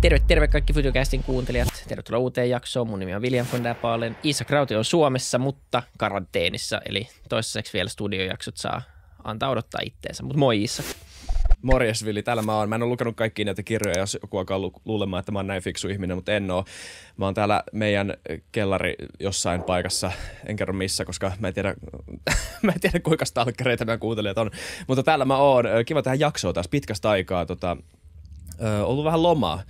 Terve, terve kaikki Futurecastin kuuntelijat. Tervetuloa uuteen jaksoon. Mun nimi on William von der Paalen. Isa Krauti on Suomessa, mutta karanteenissa, eli toistaiseksi vielä studiojaksot saa antaa odottaa itteensä. Mutta moi Isa. Morjes Vili, täällä mä oon. Mä en ole lukenut kaikkia näitä kirjoja, jos joku alkaa lu- luulemaan, että mä oon näin fiksu ihminen, mutta en oo. Mä oon täällä meidän kellari jossain paikassa, en kerro missä, koska mä en tiedä, mä en tiedä kuinka stalkereita meidän kuuntelijat on. Mutta täällä mä oon. Kiva tähän jaksoa taas pitkästä aikaa. Tota, Ö, ollut vähän lomaa,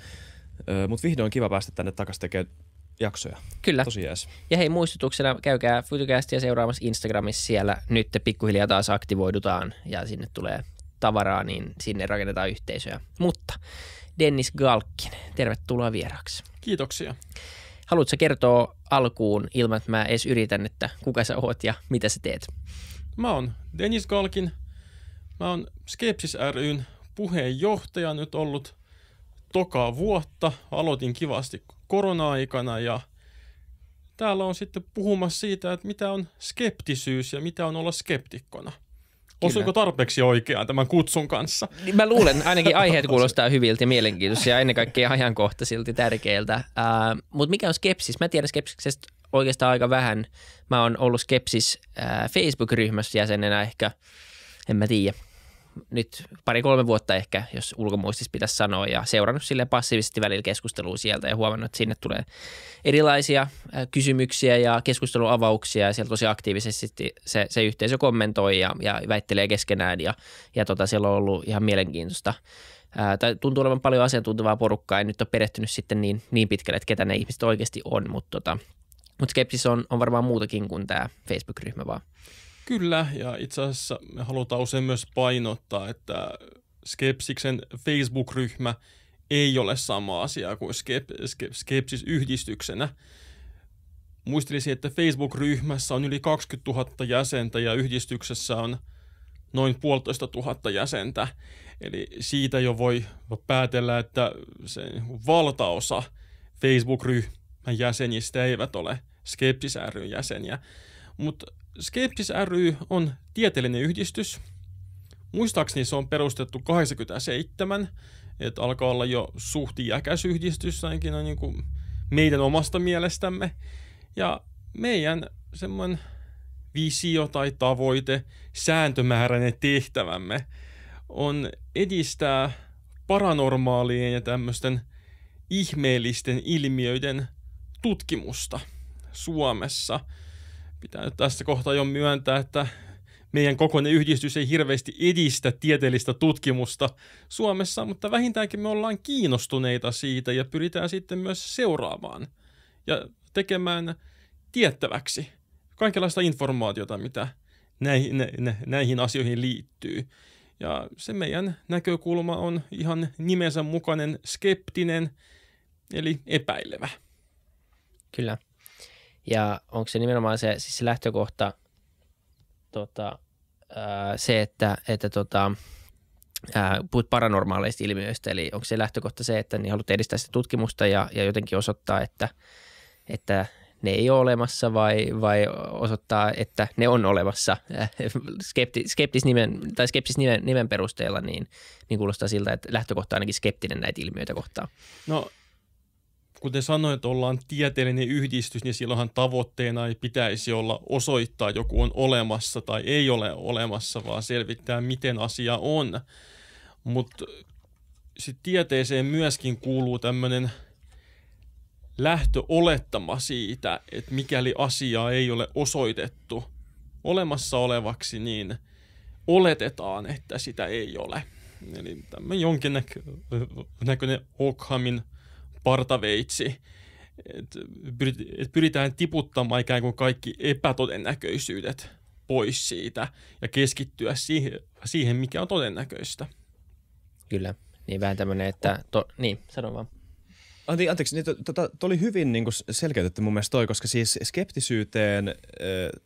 mutta vihdoin kiva päästä tänne takaisin tekemään jaksoja. Kyllä. Tosi jäs. Ja hei muistutuksena, käykää Futucastia seuraamassa Instagramissa siellä. Nyt pikkuhiljaa taas aktivoidutaan ja sinne tulee tavaraa, niin sinne rakennetaan yhteisöä. Mutta Dennis Galkin, tervetuloa vieraaksi. Kiitoksia. Haluatko kertoa alkuun ilman, että mä edes yritän, että kuka sä oot ja mitä sä teet? Mä oon Dennis Galkin. Mä oon Skepsis ryn puheenjohtaja nyt ollut tokaa vuotta. Aloitin kivasti korona-aikana ja täällä on sitten puhumassa siitä, että mitä on skeptisyys ja mitä on olla skeptikkona. Osuiko tarpeeksi oikeaan tämän kutsun kanssa? Mä luulen, ainakin aiheet kuulostaa hyviltä ja mielenkiintoisia ja ennen kaikkea ajankohtaisilta tärkeiltä. Uh, Mutta mikä on skepsis? Mä tiedän skepsiksestä oikeastaan aika vähän. Mä oon ollut skepsis uh, Facebook-ryhmässä jäsenenä ehkä, en mä tiedä, nyt pari-kolme vuotta ehkä, jos ulkomuistis pitäisi sanoa, ja seurannut sille passiivisesti välillä keskustelua sieltä ja huomannut, että sinne tulee erilaisia äh, kysymyksiä ja keskusteluavauksia, ja siellä tosi aktiivisesti se, se yhteisö kommentoi ja, ja väittelee keskenään, ja, ja tota, siellä on ollut ihan mielenkiintoista äh, tai tuntuu olevan paljon asiantuntevaa porukkaa, en nyt ole perehtynyt sitten niin, niin pitkälle, että ketä ne ihmiset oikeasti on, mutta, tota, mutta skepsis on, on varmaan muutakin kuin tämä Facebook-ryhmä vaan. Kyllä, ja itse asiassa me halutaan usein myös painottaa, että Skepsiksen Facebook-ryhmä ei ole sama asia kuin skep- Skepsis yhdistyksenä. Muistelisin, että Facebook-ryhmässä on yli 20 000 jäsentä ja yhdistyksessä on noin puolitoista tuhatta jäsentä. Eli siitä jo voi päätellä, että se valtaosa Facebook-ryhmän jäsenistä eivät ole Skepsis ryhmän jäseniä. Mutta Skeptis ry on tieteellinen yhdistys. Muistaakseni se on perustettu 87, että alkaa olla jo suhti jäkäs yhdistys, ainakin on niin kuin meidän omasta mielestämme. Ja meidän semmoinen visio tai tavoite, sääntömääräinen tehtävämme on edistää paranormaalien ja tämmöisten ihmeellisten ilmiöiden tutkimusta Suomessa – pitää nyt tässä kohtaa jo myöntää, että meidän kokoinen yhdistys ei hirveästi edistä tieteellistä tutkimusta Suomessa, mutta vähintäänkin me ollaan kiinnostuneita siitä ja pyritään sitten myös seuraamaan ja tekemään tiettäväksi kaikenlaista informaatiota, mitä näihin, nä, näihin asioihin liittyy. Ja se meidän näkökulma on ihan nimensä mukainen skeptinen, eli epäilevä. Kyllä. Ja onko se nimenomaan se, siis se lähtökohta tota, ää, se, että, että tota, ää, puhut paranormaaleista ilmiöistä, eli onko se lähtökohta se, että niin haluat edistää sitä tutkimusta ja, ja jotenkin osoittaa, että, että ne ei ole olemassa vai, vai osoittaa, että ne on olemassa Skepti, nimen tai nimen, nimen perusteella, niin, niin kuulostaa siltä, että lähtökohta on ainakin skeptinen näitä ilmiöitä kohtaan. No kuten sanoit, ollaan tieteellinen yhdistys, niin silloinhan tavoitteena ei pitäisi olla osoittaa, joku on olemassa tai ei ole olemassa, vaan selvittää, miten asia on. Mutta sitten tieteeseen myöskin kuuluu tämmöinen lähtöolettama siitä, että mikäli asiaa ei ole osoitettu olemassa olevaksi, niin oletetaan, että sitä ei ole. Eli tämmöinen jonkinnäköinen Ockhamin – partaveitsi. Et, et pyritään tiputtamaan ikään kuin kaikki epätodennäköisyydet pois siitä ja keskittyä siihen, siihen mikä on todennäköistä. Kyllä, niin vähän tämmöinen, että... To, niin, sano vaan. anteeksi, niin tuota, to, to tota, oli hyvin niin selkeytetty mun mielestä toi, koska siis skeptisyyteen,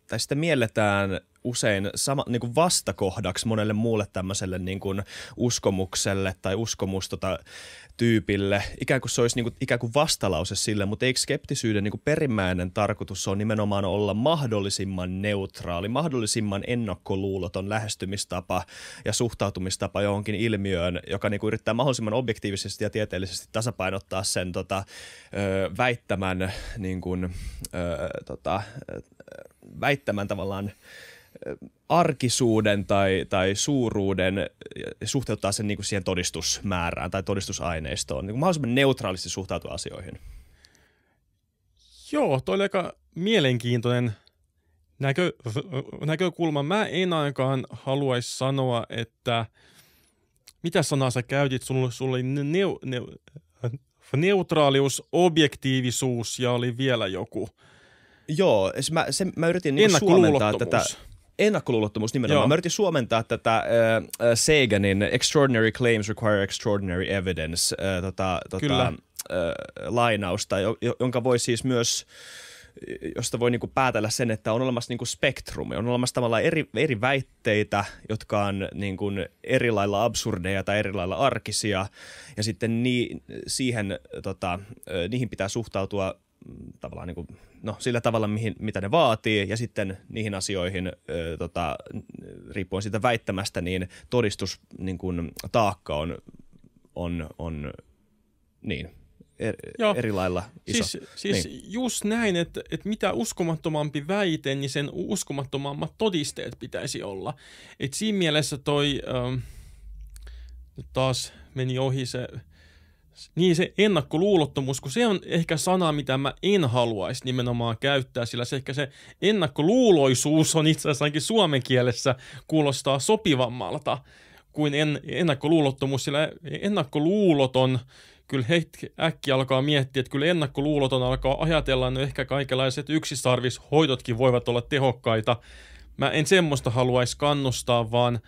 tai sitä mielletään usein sama, niin kuin vastakohdaksi monelle muulle tämmöiselle niin kuin uskomukselle tai uskomus tota, tyypille. Ikään kuin se olisi niin kuin, ikään kuin vastalause sille, mutta eikö skeptisyyden niin kuin perimmäinen tarkoitus on nimenomaan olla mahdollisimman neutraali, mahdollisimman ennakkoluuloton lähestymistapa ja suhtautumistapa johonkin ilmiöön, joka niin kuin yrittää mahdollisimman objektiivisesti ja tieteellisesti tasapainottaa sen tota, ö, väittämän, niin kuin, ö, tota, väittämän tavallaan arkisuuden tai, tai suuruuden suhteuttaa sen niin kuin siihen todistusmäärään tai todistusaineistoon. Niin kuin mahdollisimman neutraalisti suhtautua asioihin. Joo, toi oli aika mielenkiintoinen näkö, näkökulma. Mä en ainakaan haluaisi sanoa, että mitä sanaa sä käytit, sulla, oli ne, ne, neutraalius, objektiivisuus ja oli vielä joku. Joo, siis mä, se, mä yritin niin suomentaa tätä ennakkoluulottomuus nimenomaan. Joo. Mä yritin suomentaa tätä äh, Seganin Extraordinary Claims Require Extraordinary Evidence äh, tota, tota, Kyllä. Äh, lainausta, jonka voi siis myös josta voi niinku päätellä sen, että on olemassa niinku spektrumi, on olemassa tavallaan eri, eri väitteitä, jotka on niinku eri lailla absurdeja tai eri lailla arkisia, ja sitten nii, siihen, tota, niihin pitää suhtautua mm, tavallaan niinku no, sillä tavalla, mihin, mitä ne vaatii, ja sitten niihin asioihin, ö, tota, riippuen siitä väittämästä, niin todistus niin kun, taakka on, on, on niin, er, Joo. eri lailla iso. Siis, siis niin. just näin, että, että mitä uskomattomampi väite, niin sen uskomattomammat todisteet pitäisi olla. Et siinä mielessä toi, ö, taas meni ohi se – niin se ennakkoluulottomuus, kun se on ehkä sana, mitä mä en haluaisi nimenomaan käyttää, sillä se ehkä se ennakkoluuloisuus on itse asiassa ainakin suomen kielessä kuulostaa sopivammalta kuin en, ennakkoluulottomuus, sillä ennakkoluuloton kyllä hetki äkki alkaa miettiä, että kyllä ennakkoluuloton alkaa ajatella, että no ehkä kaikenlaiset yksisarvishoidotkin voivat olla tehokkaita. Mä en semmoista haluaisi kannustaa, vaan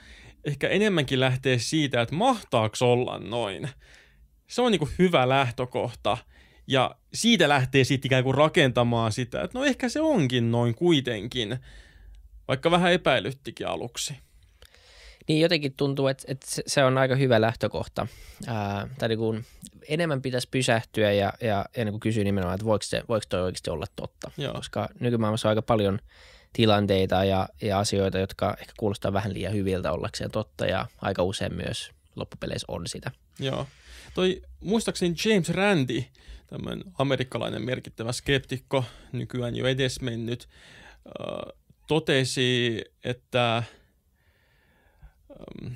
ehkä enemmänkin lähtee siitä, että mahtaako olla noin se on niin hyvä lähtökohta. Ja siitä lähtee sitten ikään kuin rakentamaan sitä, että no ehkä se onkin noin kuitenkin, vaikka vähän epäilyttikin aluksi. Niin jotenkin tuntuu, että, että se on aika hyvä lähtökohta. Ää, tai niin kuin enemmän pitäisi pysähtyä ja, ja niin kuin kysyä nimenomaan, että voiko, se, voiko toi oikeasti olla totta. Joo. Koska nykymaailmassa on aika paljon tilanteita ja, ja asioita, jotka ehkä kuulostaa vähän liian hyviltä ollakseen totta ja aika usein myös loppupeleissä on sitä. Joo. Toi muistaakseni James Randi, tämmöinen amerikkalainen merkittävä skeptikko, nykyään jo edesmennyt, äh, totesi, että ähm,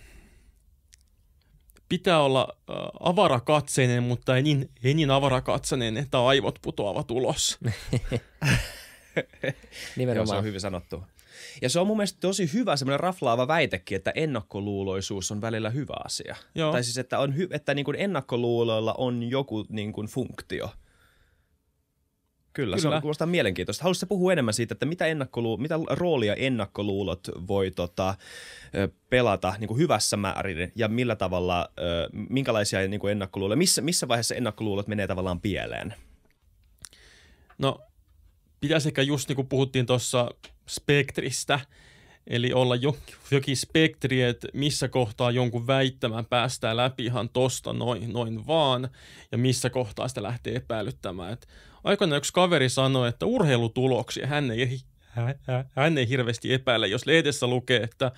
pitää olla äh, avarakatseinen, mutta ei niin, ei niin avarakatseinen, että aivot putoavat ulos. Nimenomaan. Joo, se on hyvin sanottu. Ja se on mun mielestä tosi hyvä semmoinen raflaava väitekin, että ennakkoluuloisuus on välillä hyvä asia. Joo. Tai siis, että, on hy- että niin kuin ennakkoluuloilla on joku niin kuin funktio. Kyllä, Kyllä. se kuulostaa mielenkiintoista. Haluaisitko puhua enemmän siitä, että mitä, ennakkolu mitä roolia ennakkoluulot voi tota, pelata niin kuin hyvässä määrin ja millä tavalla, minkälaisia niin kuin ennakkoluuloja, missä, missä vaiheessa ennakkoluulot menee tavallaan pieleen? No, pitäisi ehkä just niin kuin puhuttiin tuossa spektristä, eli olla jokin spektri, että missä kohtaa jonkun väittämän päästään läpi ihan tosta noin, noin vaan, ja missä kohtaa sitä lähtee epäilyttämään. Et aikoinaan yksi kaveri sanoi, että urheilutuloksia hän ei, hän ei hirveästi epäile, jos lehdessä lukee, että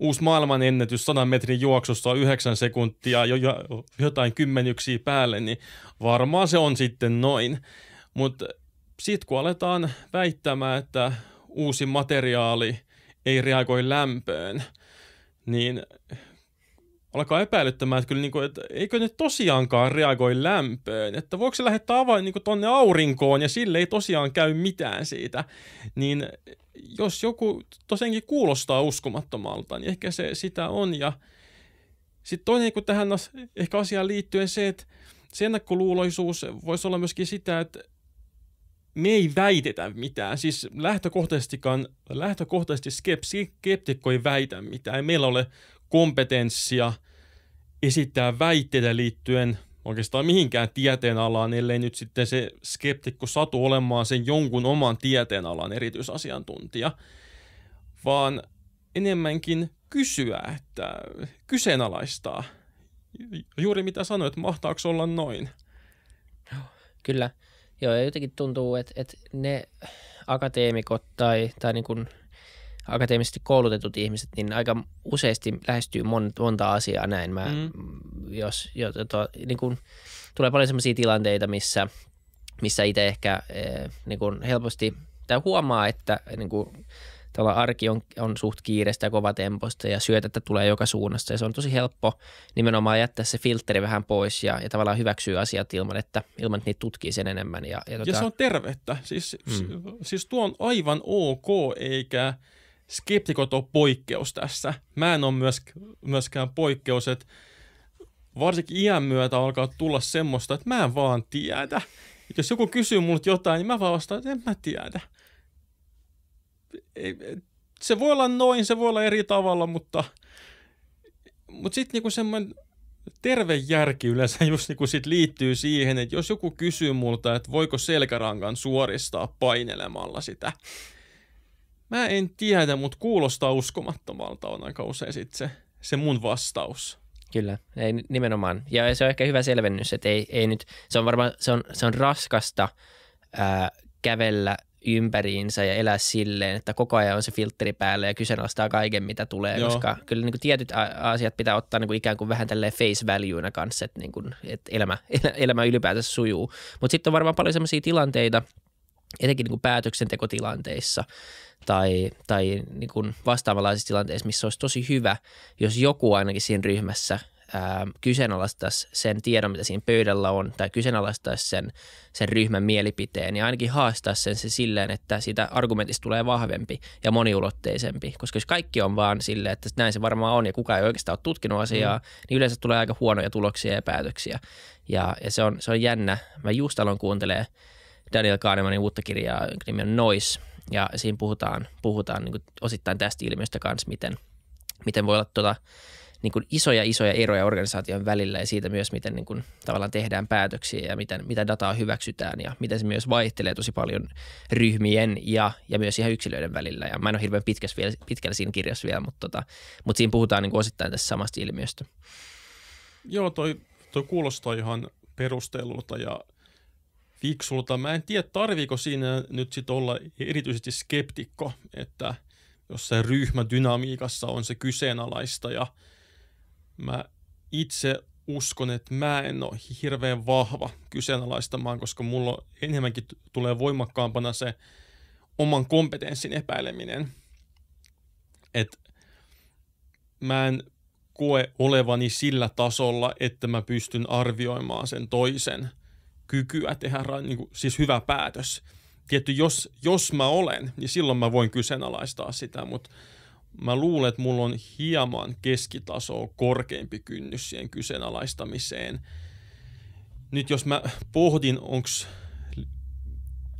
uusi ennätys 100 metrin juoksussa on 9 sekuntia jo, jo jotain kymmenyksiä päälle, niin varmaan se on sitten noin. Mutta sitten kun aletaan väittämään, että uusi materiaali ei reagoi lämpöön, niin alkaa epäilyttämään, että, kyllä niin kuin, että eikö ne tosiaankaan reagoi lämpöön, että voiko se lähettää avain niin tuonne aurinkoon ja sille ei tosiaan käy mitään siitä, niin jos joku tosiaankin kuulostaa uskomattomalta, niin ehkä se sitä on ja sitten toinen niin tähän ehkä asiaan liittyen se, että se ennakkoluuloisuus voisi olla myöskin sitä, että me ei väitetä mitään. Siis lähtökohtaisestikaan, lähtökohtaisesti skeptikko ei väitä mitään. Ei meillä ole kompetenssia esittää väitteitä liittyen oikeastaan mihinkään tieteenalaan, ellei nyt sitten se skeptikko satu olemaan sen jonkun oman tieteenalan erityisasiantuntija, vaan enemmänkin kysyä, että kyseenalaistaa. Juuri mitä sanoit, mahtaako olla noin? Kyllä. Joo, ja jotenkin tuntuu, että, että ne akateemikot tai, tai niin kuin akateemisesti koulutetut ihmiset, niin aika useasti lähestyy mon, monta asiaa näin. Mä, mm. jos, jo, to, tota, niin kuin, tulee paljon sellaisia tilanteita, missä, missä itse ehkä eh, niin kuin helposti tai huomaa, että niin kuin, Tällä arki on, on suht kiireistä ja temposta ja syötettä tulee joka suunnasta ja se on tosi helppo nimenomaan jättää se filtteri vähän pois ja, ja tavallaan hyväksyä asiat ilman, että, ilman, että niitä tutkii sen enemmän. Ja, ja, tota... ja se on tervettä. Siis, mm. siis tuo on aivan ok eikä skeptikot ole poikkeus tässä. Mä en ole myöskään poikkeus, että varsinkin iän myötä alkaa tulla semmoista, että mä en vaan tiedä. Jos joku kysyy minulta jotain, niin mä vaan vastaan, että en mä tiedä ei, se voi olla noin, se voi olla eri tavalla, mutta, mutta sitten niinku semmoinen terve järki yleensä just niinku sit liittyy siihen, että jos joku kysyy multa, että voiko selkärankan suoristaa painelemalla sitä, mä en tiedä, mutta kuulostaa uskomattomalta on aika usein sit se, se mun vastaus. Kyllä, ei, nimenomaan. Ja se on ehkä hyvä selvennys, että ei, ei nyt, se on varmaan, se on, se on raskasta ää, kävellä ympäriinsä ja elää silleen, että koko ajan on se filtteri päällä ja kyseenalaistaa kaiken, mitä tulee, Joo. koska kyllä niin kuin tietyt asiat pitää ottaa niin kuin ikään kuin vähän tälleen face valueina kanssa, että, niin kuin, että elämä, elämä ylipäätänsä sujuu. Mutta sitten on varmaan paljon sellaisia tilanteita, etenkin niin kuin päätöksentekotilanteissa tai, tai niin kuin vastaavanlaisissa tilanteissa, missä olisi tosi hyvä, jos joku ainakin siinä ryhmässä – ää, ähm, kyseenalaistaisi sen tiedon, mitä siinä pöydällä on, tai kyseenalaistaisi sen, sen ryhmän mielipiteen, ja ainakin haastaisi sen se silleen, että siitä argumentista tulee vahvempi ja moniulotteisempi. Koska jos kaikki on vaan silleen, että näin se varmaan on, ja kukaan ei oikeastaan ole tutkinut asiaa, mm. niin yleensä tulee aika huonoja tuloksia ja päätöksiä. Ja, ja se, on, se on jännä. Mä just aloin kuuntelee Daniel Kahnemanin uutta kirjaa, on Noise, ja siinä puhutaan, puhutaan niin osittain tästä ilmiöstä kanssa, miten, miten voi olla tuota, niin kuin isoja isoja eroja organisaation välillä ja siitä myös, miten niin kuin tavallaan tehdään päätöksiä ja miten, mitä dataa hyväksytään ja miten se myös vaihtelee tosi paljon ryhmien ja, ja myös ihan yksilöiden välillä. Ja mä en ole hirveän vielä, pitkällä siinä kirjassa vielä, mutta, tota, mutta siinä puhutaan niin kuin osittain tässä samasta ilmiöstä. Joo, toi, toi kuulostaa ihan perustellulta ja fiksulta. Mä en tiedä, tarviiko siinä nyt sit olla erityisesti skeptikko, että – jos se ryhmädynamiikassa on se kyseenalaista ja mä itse uskon, että mä en ole hirveän vahva kyseenalaistamaan, koska mulla enemmänkin tulee voimakkaampana se oman kompetenssin epäileminen. Et mä en koe olevani sillä tasolla, että mä pystyn arvioimaan sen toisen kykyä tehdä niin kuin, siis hyvä päätös. Tietty, jos, jos mä olen, niin silloin mä voin kyseenalaistaa sitä, mutta – mä luulen, että mulla on hieman keskitasoa korkeampi kynnys siihen kyseenalaistamiseen. Nyt jos mä pohdin, onko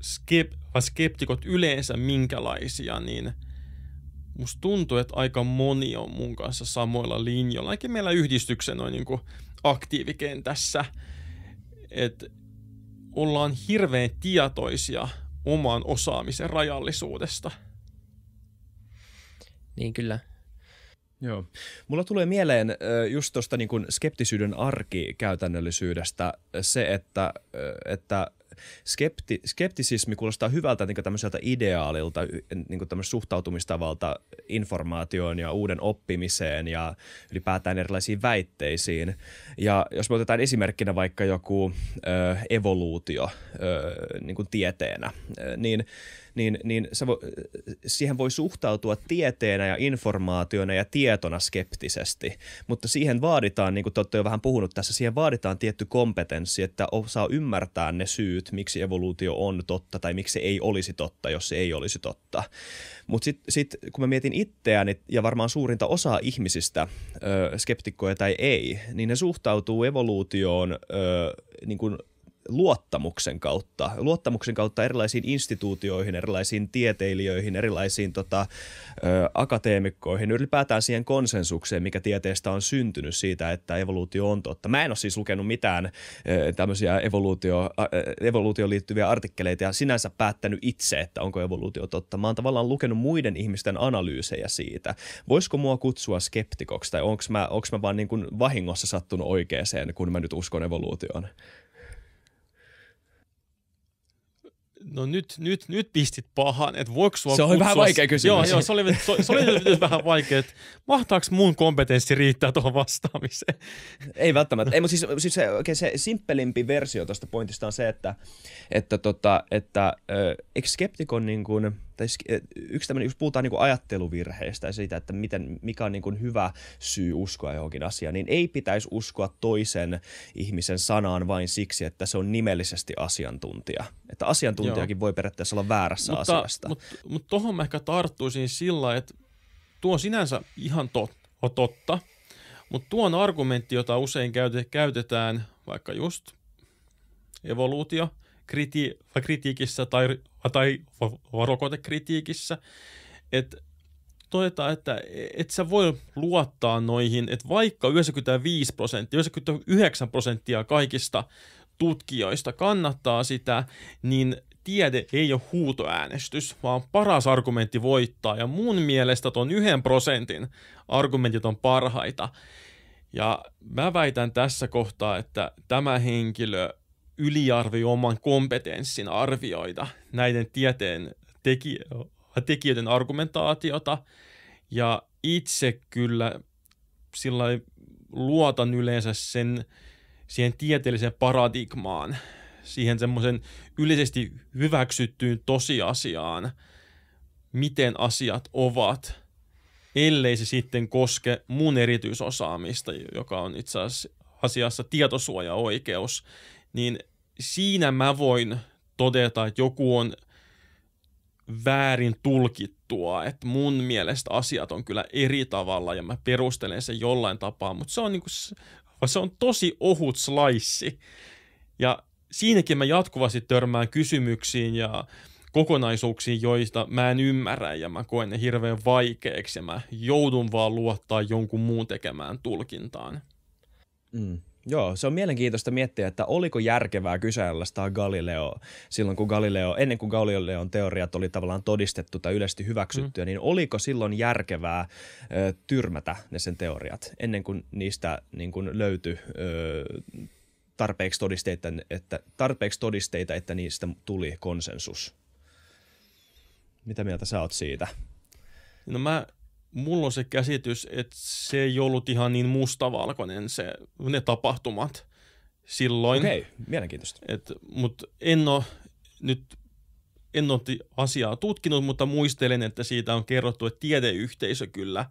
skep- skeptikot yleensä minkälaisia, niin musta tuntuu, että aika moni on mun kanssa samoilla linjoilla. Ainakin meillä yhdistyksen on niin aktiivikentässä, että ollaan hirveän tietoisia oman osaamisen rajallisuudesta – niin kyllä. Joo. Mulla tulee mieleen just tuosta niin skeptisyyden arkikäytännöllisyydestä se, että, että skepti, skeptisismi kuulostaa hyvältä niin tämmöiseltä ideaalilta, niin tämmöiseltä suhtautumistavalta informaatioon ja uuden oppimiseen ja ylipäätään erilaisiin väitteisiin. Ja jos me otetaan esimerkkinä vaikka joku ö, evoluutio ö, niin tieteenä, niin – niin, niin se vo, siihen voi suhtautua tieteenä ja informaationa ja tietona skeptisesti, mutta siihen vaaditaan, niin kuin te olette jo vähän puhunut tässä, siihen vaaditaan tietty kompetenssi, että osaa ymmärtää ne syyt, miksi evoluutio on totta tai miksi se ei olisi totta, jos se ei olisi totta. Mutta sitten sit, kun mä mietin itseäni ja varmaan suurinta osaa ihmisistä, ö, skeptikkoja tai ei, niin ne suhtautuu evoluutioon ö, niin kuin – luottamuksen kautta, luottamuksen kautta erilaisiin instituutioihin, erilaisiin tieteilijöihin, erilaisiin tota, ö, akateemikkoihin, ylipäätään siihen konsensukseen, mikä tieteestä on syntynyt siitä, että evoluutio on totta. Mä en ole siis lukenut mitään tämmöisiä evoluutio, evoluutioon liittyviä artikkeleita ja sinänsä päättänyt itse, että onko evoluutio totta. Mä oon tavallaan lukenut muiden ihmisten analyysejä siitä. Voisiko mua kutsua skeptikoksi tai onko mä, mä vaan niin kuin vahingossa sattunut oikeeseen, kun mä nyt uskon evoluutioon? No nyt, nyt, nyt pistit pahan, että voiko sua Se oli kutsua... vähän vaikea kysymys. Joo, joo se oli, se, se oli vähän vaikea, että mahtaako mun kompetenssi riittää tuohon vastaamiseen? Ei välttämättä. Ei, mutta siis, siis se, okay, se simppelimpi versio tuosta pointista on se, että, että, tota, että ö, eikö skeptikon niin kuin – tai yksi tämmöinen, jos puhutaan niin kuin ajatteluvirheistä ja siitä, että miten, mikä on niin kuin hyvä syy uskoa johonkin asiaan, niin ei pitäisi uskoa toisen ihmisen sanaan vain siksi, että se on nimellisesti asiantuntija. Että asiantuntijakin Joo. voi periaatteessa olla väärässä mutta, asiasta. Mutta mut tohon mä ehkä tarttuisin sillä, että tuo on sinänsä ihan tot, totta, mutta on argumentti, jota usein käytetään vaikka just evoluutio kriti- kritiikissä tai tai rokotekritiikissä, että todetaan, että et sä voi luottaa noihin, että vaikka 95 prosenttia, 99 prosenttia kaikista tutkijoista kannattaa sitä, niin tiede ei ole huutoäänestys, vaan paras argumentti voittaa. Ja mun mielestä ton yhden prosentin argumentit on parhaita. Ja mä väitän tässä kohtaa, että tämä henkilö yliarvioi oman kompetenssin arvioida näiden tieteen teki, tekijöiden argumentaatiota. Ja itse kyllä sillä luotan yleensä sen, siihen tieteelliseen paradigmaan, siihen semmoisen yleisesti hyväksyttyyn tosiasiaan, miten asiat ovat – ellei se sitten koske mun erityisosaamista, joka on itse asiassa tietosuojaoikeus, niin siinä mä voin todeta, että joku on väärin tulkittua, että mun mielestä asiat on kyllä eri tavalla ja mä perustelen sen jollain tapaa, mutta se on, niinku, se on tosi ohut slice. Ja siinäkin mä jatkuvasti törmään kysymyksiin ja kokonaisuuksiin, joista mä en ymmärrä ja mä koen ne hirveän vaikeaksi ja mä joudun vaan luottaa jonkun muun tekemään tulkintaan. Mm. Joo, se on mielenkiintoista miettiä, että oliko järkevää kyseenalaistaa Galileo silloin, kun Galileo, ennen kuin Galileon teoriat oli tavallaan todistettu tai yleisesti hyväksyttyä, mm. niin oliko silloin järkevää ö, tyrmätä ne sen teoriat ennen kuin niistä niin kuin löytyi ö, tarpeeksi, todisteita, että, tarpeeksi todisteita, että niistä tuli konsensus? Mitä mieltä sä oot siitä? No mä mulla on se käsitys, että se ei ollut ihan niin mustavalkoinen se, ne tapahtumat silloin. Okei, okay, mielenkiintoista. Mutta en ole nyt en ole asiaa tutkinut, mutta muistelen, että siitä on kerrottu, että tiedeyhteisö kyllä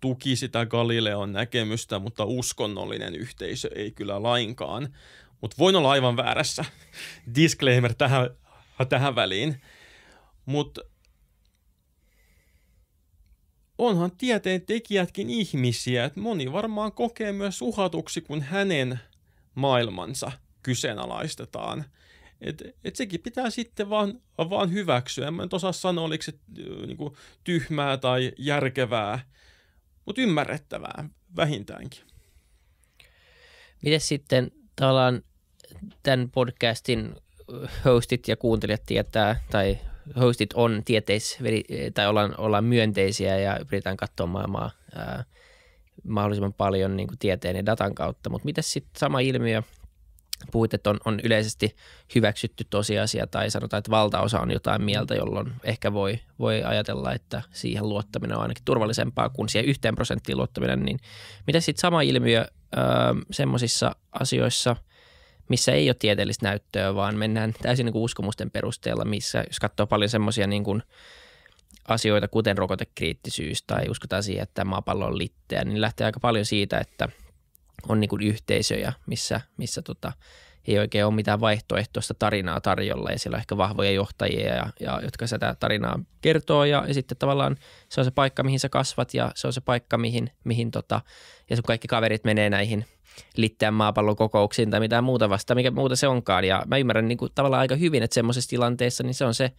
tuki sitä Galileon näkemystä, mutta uskonnollinen yhteisö ei kyllä lainkaan. Mutta voin olla aivan väärässä. Disclaimer tähän, tähän väliin. Mutta onhan tieteen tekijätkin ihmisiä, että moni varmaan kokee myös uhatuksi, kun hänen maailmansa kyseenalaistetaan. Et, et sekin pitää sitten vaan, vaan hyväksyä. En mä nyt osaa sanoa, oliko se niinku, tyhmää tai järkevää, mutta ymmärrettävää vähintäänkin. Miten sitten tavallaan tämän podcastin hostit ja kuuntelijat tietää, tai hostit on tieteis, tai ollaan, ollaan myönteisiä ja pyritään katsoa maailmaa ää, mahdollisimman paljon niin kuin tieteen ja datan kautta. Mutta mitä sitten sama ilmiö, puhuit, että on, on yleisesti hyväksytty tosiasia tai sanotaan, että valtaosa on jotain mieltä, jolloin ehkä voi, voi ajatella, että siihen luottaminen on ainakin turvallisempaa kuin siihen yhteen prosenttiin luottaminen. Niin mitä sitten sama ilmiö semmoisissa asioissa – missä ei ole tieteellistä näyttöä, vaan mennään täysin niin kuin uskomusten perusteella, missä jos katsoo paljon semmoisia niin kuin asioita, kuten rokotekriittisyys tai uskotaan siihen, että maapallo on litteä, niin lähtee aika paljon siitä, että on niin kuin yhteisöjä, missä, missä tota, ei oikein ole mitään vaihtoehtoista tarinaa tarjolla ja siellä on ehkä vahvoja johtajia, ja, ja, jotka sitä tarinaa kertoo ja, ja sitten tavallaan se on se paikka, mihin sä kasvat ja se on se paikka, mihin, mihin tota, ja sun kaikki kaverit menee näihin – liittää maapallon kokouksiin tai mitään muuta vasta, mikä muuta se onkaan. Ja mä ymmärrän niin kuin, tavallaan aika hyvin, että semmoisessa tilanteessa niin se on se,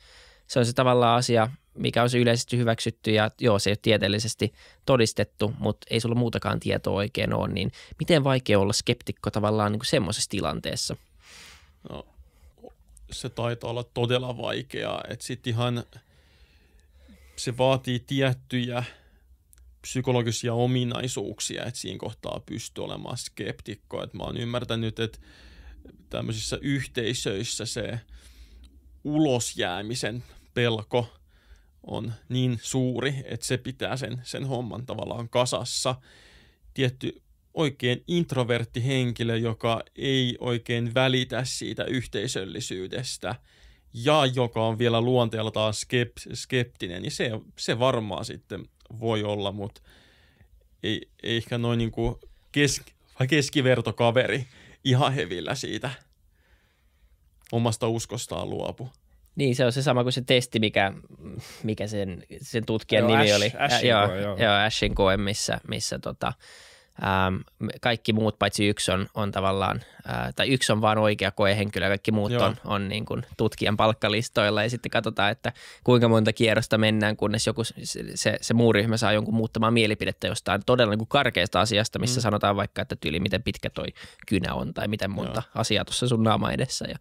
se on se tavallaan asia, mikä on se yleisesti hyväksytty ja joo, se ei ole tieteellisesti todistettu, mutta ei sulla muutakaan tietoa oikein ole, niin miten vaikea olla skeptikko tavallaan niin kuin semmoisessa tilanteessa? No, se taitaa olla todella vaikeaa, että sitten ihan se vaatii tiettyjä – psykologisia ominaisuuksia, että siinä kohtaa pystyy olemaan skeptikko. Että mä oon ymmärtänyt, että tämmöisissä yhteisöissä se ulosjäämisen pelko – on niin suuri, että se pitää sen, sen homman tavallaan kasassa. Tietty oikein introvertti henkilö, joka ei oikein välitä siitä yhteisöllisyydestä ja joka on vielä luonteeltaan skep, skeptinen, niin se, se varmaan sitten voi olla, mutta ei, ei ehkä noin niin kuin kesk, keskivertokaveri ihan hevillä siitä omasta uskostaan luopu. Niin, se on se sama kuin se testi, mikä, mikä sen, sen tutkijan joo, nimi Ash, oli. Ashin joo, joo, joo, Ashin koe, missä, missä tota, Ähm, kaikki muut paitsi yksi on, on tavallaan, äh, tai yksi on vaan oikea koehenkilö, kaikki muut Joo. on, on niin kuin tutkijan palkkalistoilla ja sitten katsotaan, että kuinka monta kierrosta mennään, kunnes joku, se, se muu ryhmä saa jonkun muuttamaan mielipidettä jostain todella niin kuin karkeasta asiasta, missä mm. sanotaan vaikka, että tyyli miten pitkä toi kynä on tai miten monta Joo. asiaa tuossa sun naama edessä ja,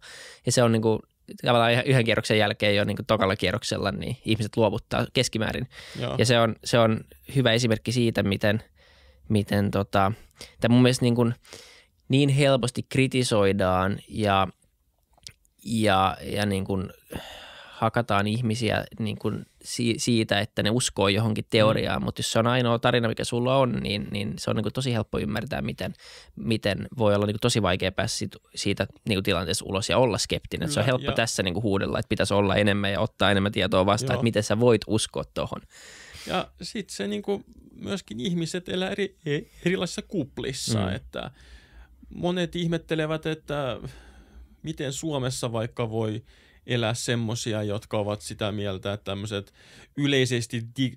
ja se on niin kuin tavallaan yhden kierroksen jälkeen jo niin kuin tokalla kierroksella, niin ihmiset luovuttaa keskimäärin. Joo. Ja se on, se on hyvä esimerkki siitä, miten – miten tota, tämä mun mielestä niin, kuin, niin helposti kritisoidaan ja, ja, ja niin kuin hakataan ihmisiä niin kuin siitä, että ne uskoo johonkin teoriaan, mm. mutta jos se on ainoa tarina, mikä sulla on, niin, niin se on niin kuin tosi helppo ymmärtää, miten, miten voi olla niin kuin tosi vaikea päästä siitä, siitä niin kuin tilanteessa ulos ja olla skeptinen. Kyllä, se on helppo ja... tässä niin kuin huudella, että pitäisi olla enemmän ja ottaa enemmän tietoa vastaan, Joo. että miten sä voit uskoa tuohon. Ja sitten se niin kuin myöskin ihmiset elää eri, e, erilaisissa kuplissa, mm. että monet ihmettelevät, että miten Suomessa vaikka voi elää semmoisia, jotka ovat sitä mieltä, että tämmöiset yleisesti di-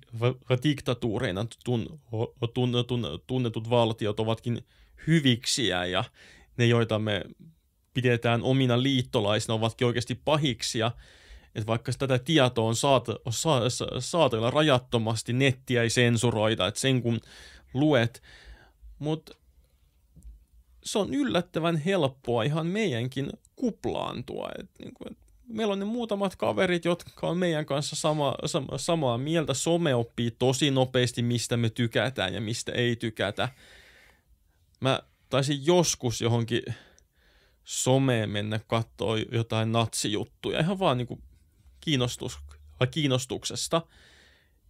diktatuureina tun- tun- tun- tunnetut valtiot ovatkin hyviksiä ja ne, joita me pidetään omina liittolaisina, ovatkin oikeasti pahiksia että vaikka tätä tietoa on saat, sa, saatella rajattomasti, nettiä ei sensuroida, että sen kun luet, mutta se on yllättävän helppoa ihan meidänkin kuplaantua. Et niin et meillä on ne muutamat kaverit, jotka on meidän kanssa sama, sama, samaa mieltä. Some oppii tosi nopeasti, mistä me tykätään ja mistä ei tykätä. Mä taisin joskus johonkin someen mennä katsoa jotain natsijuttuja. Ihan vaan niin kuin kiinnostus, kiinnostuksesta.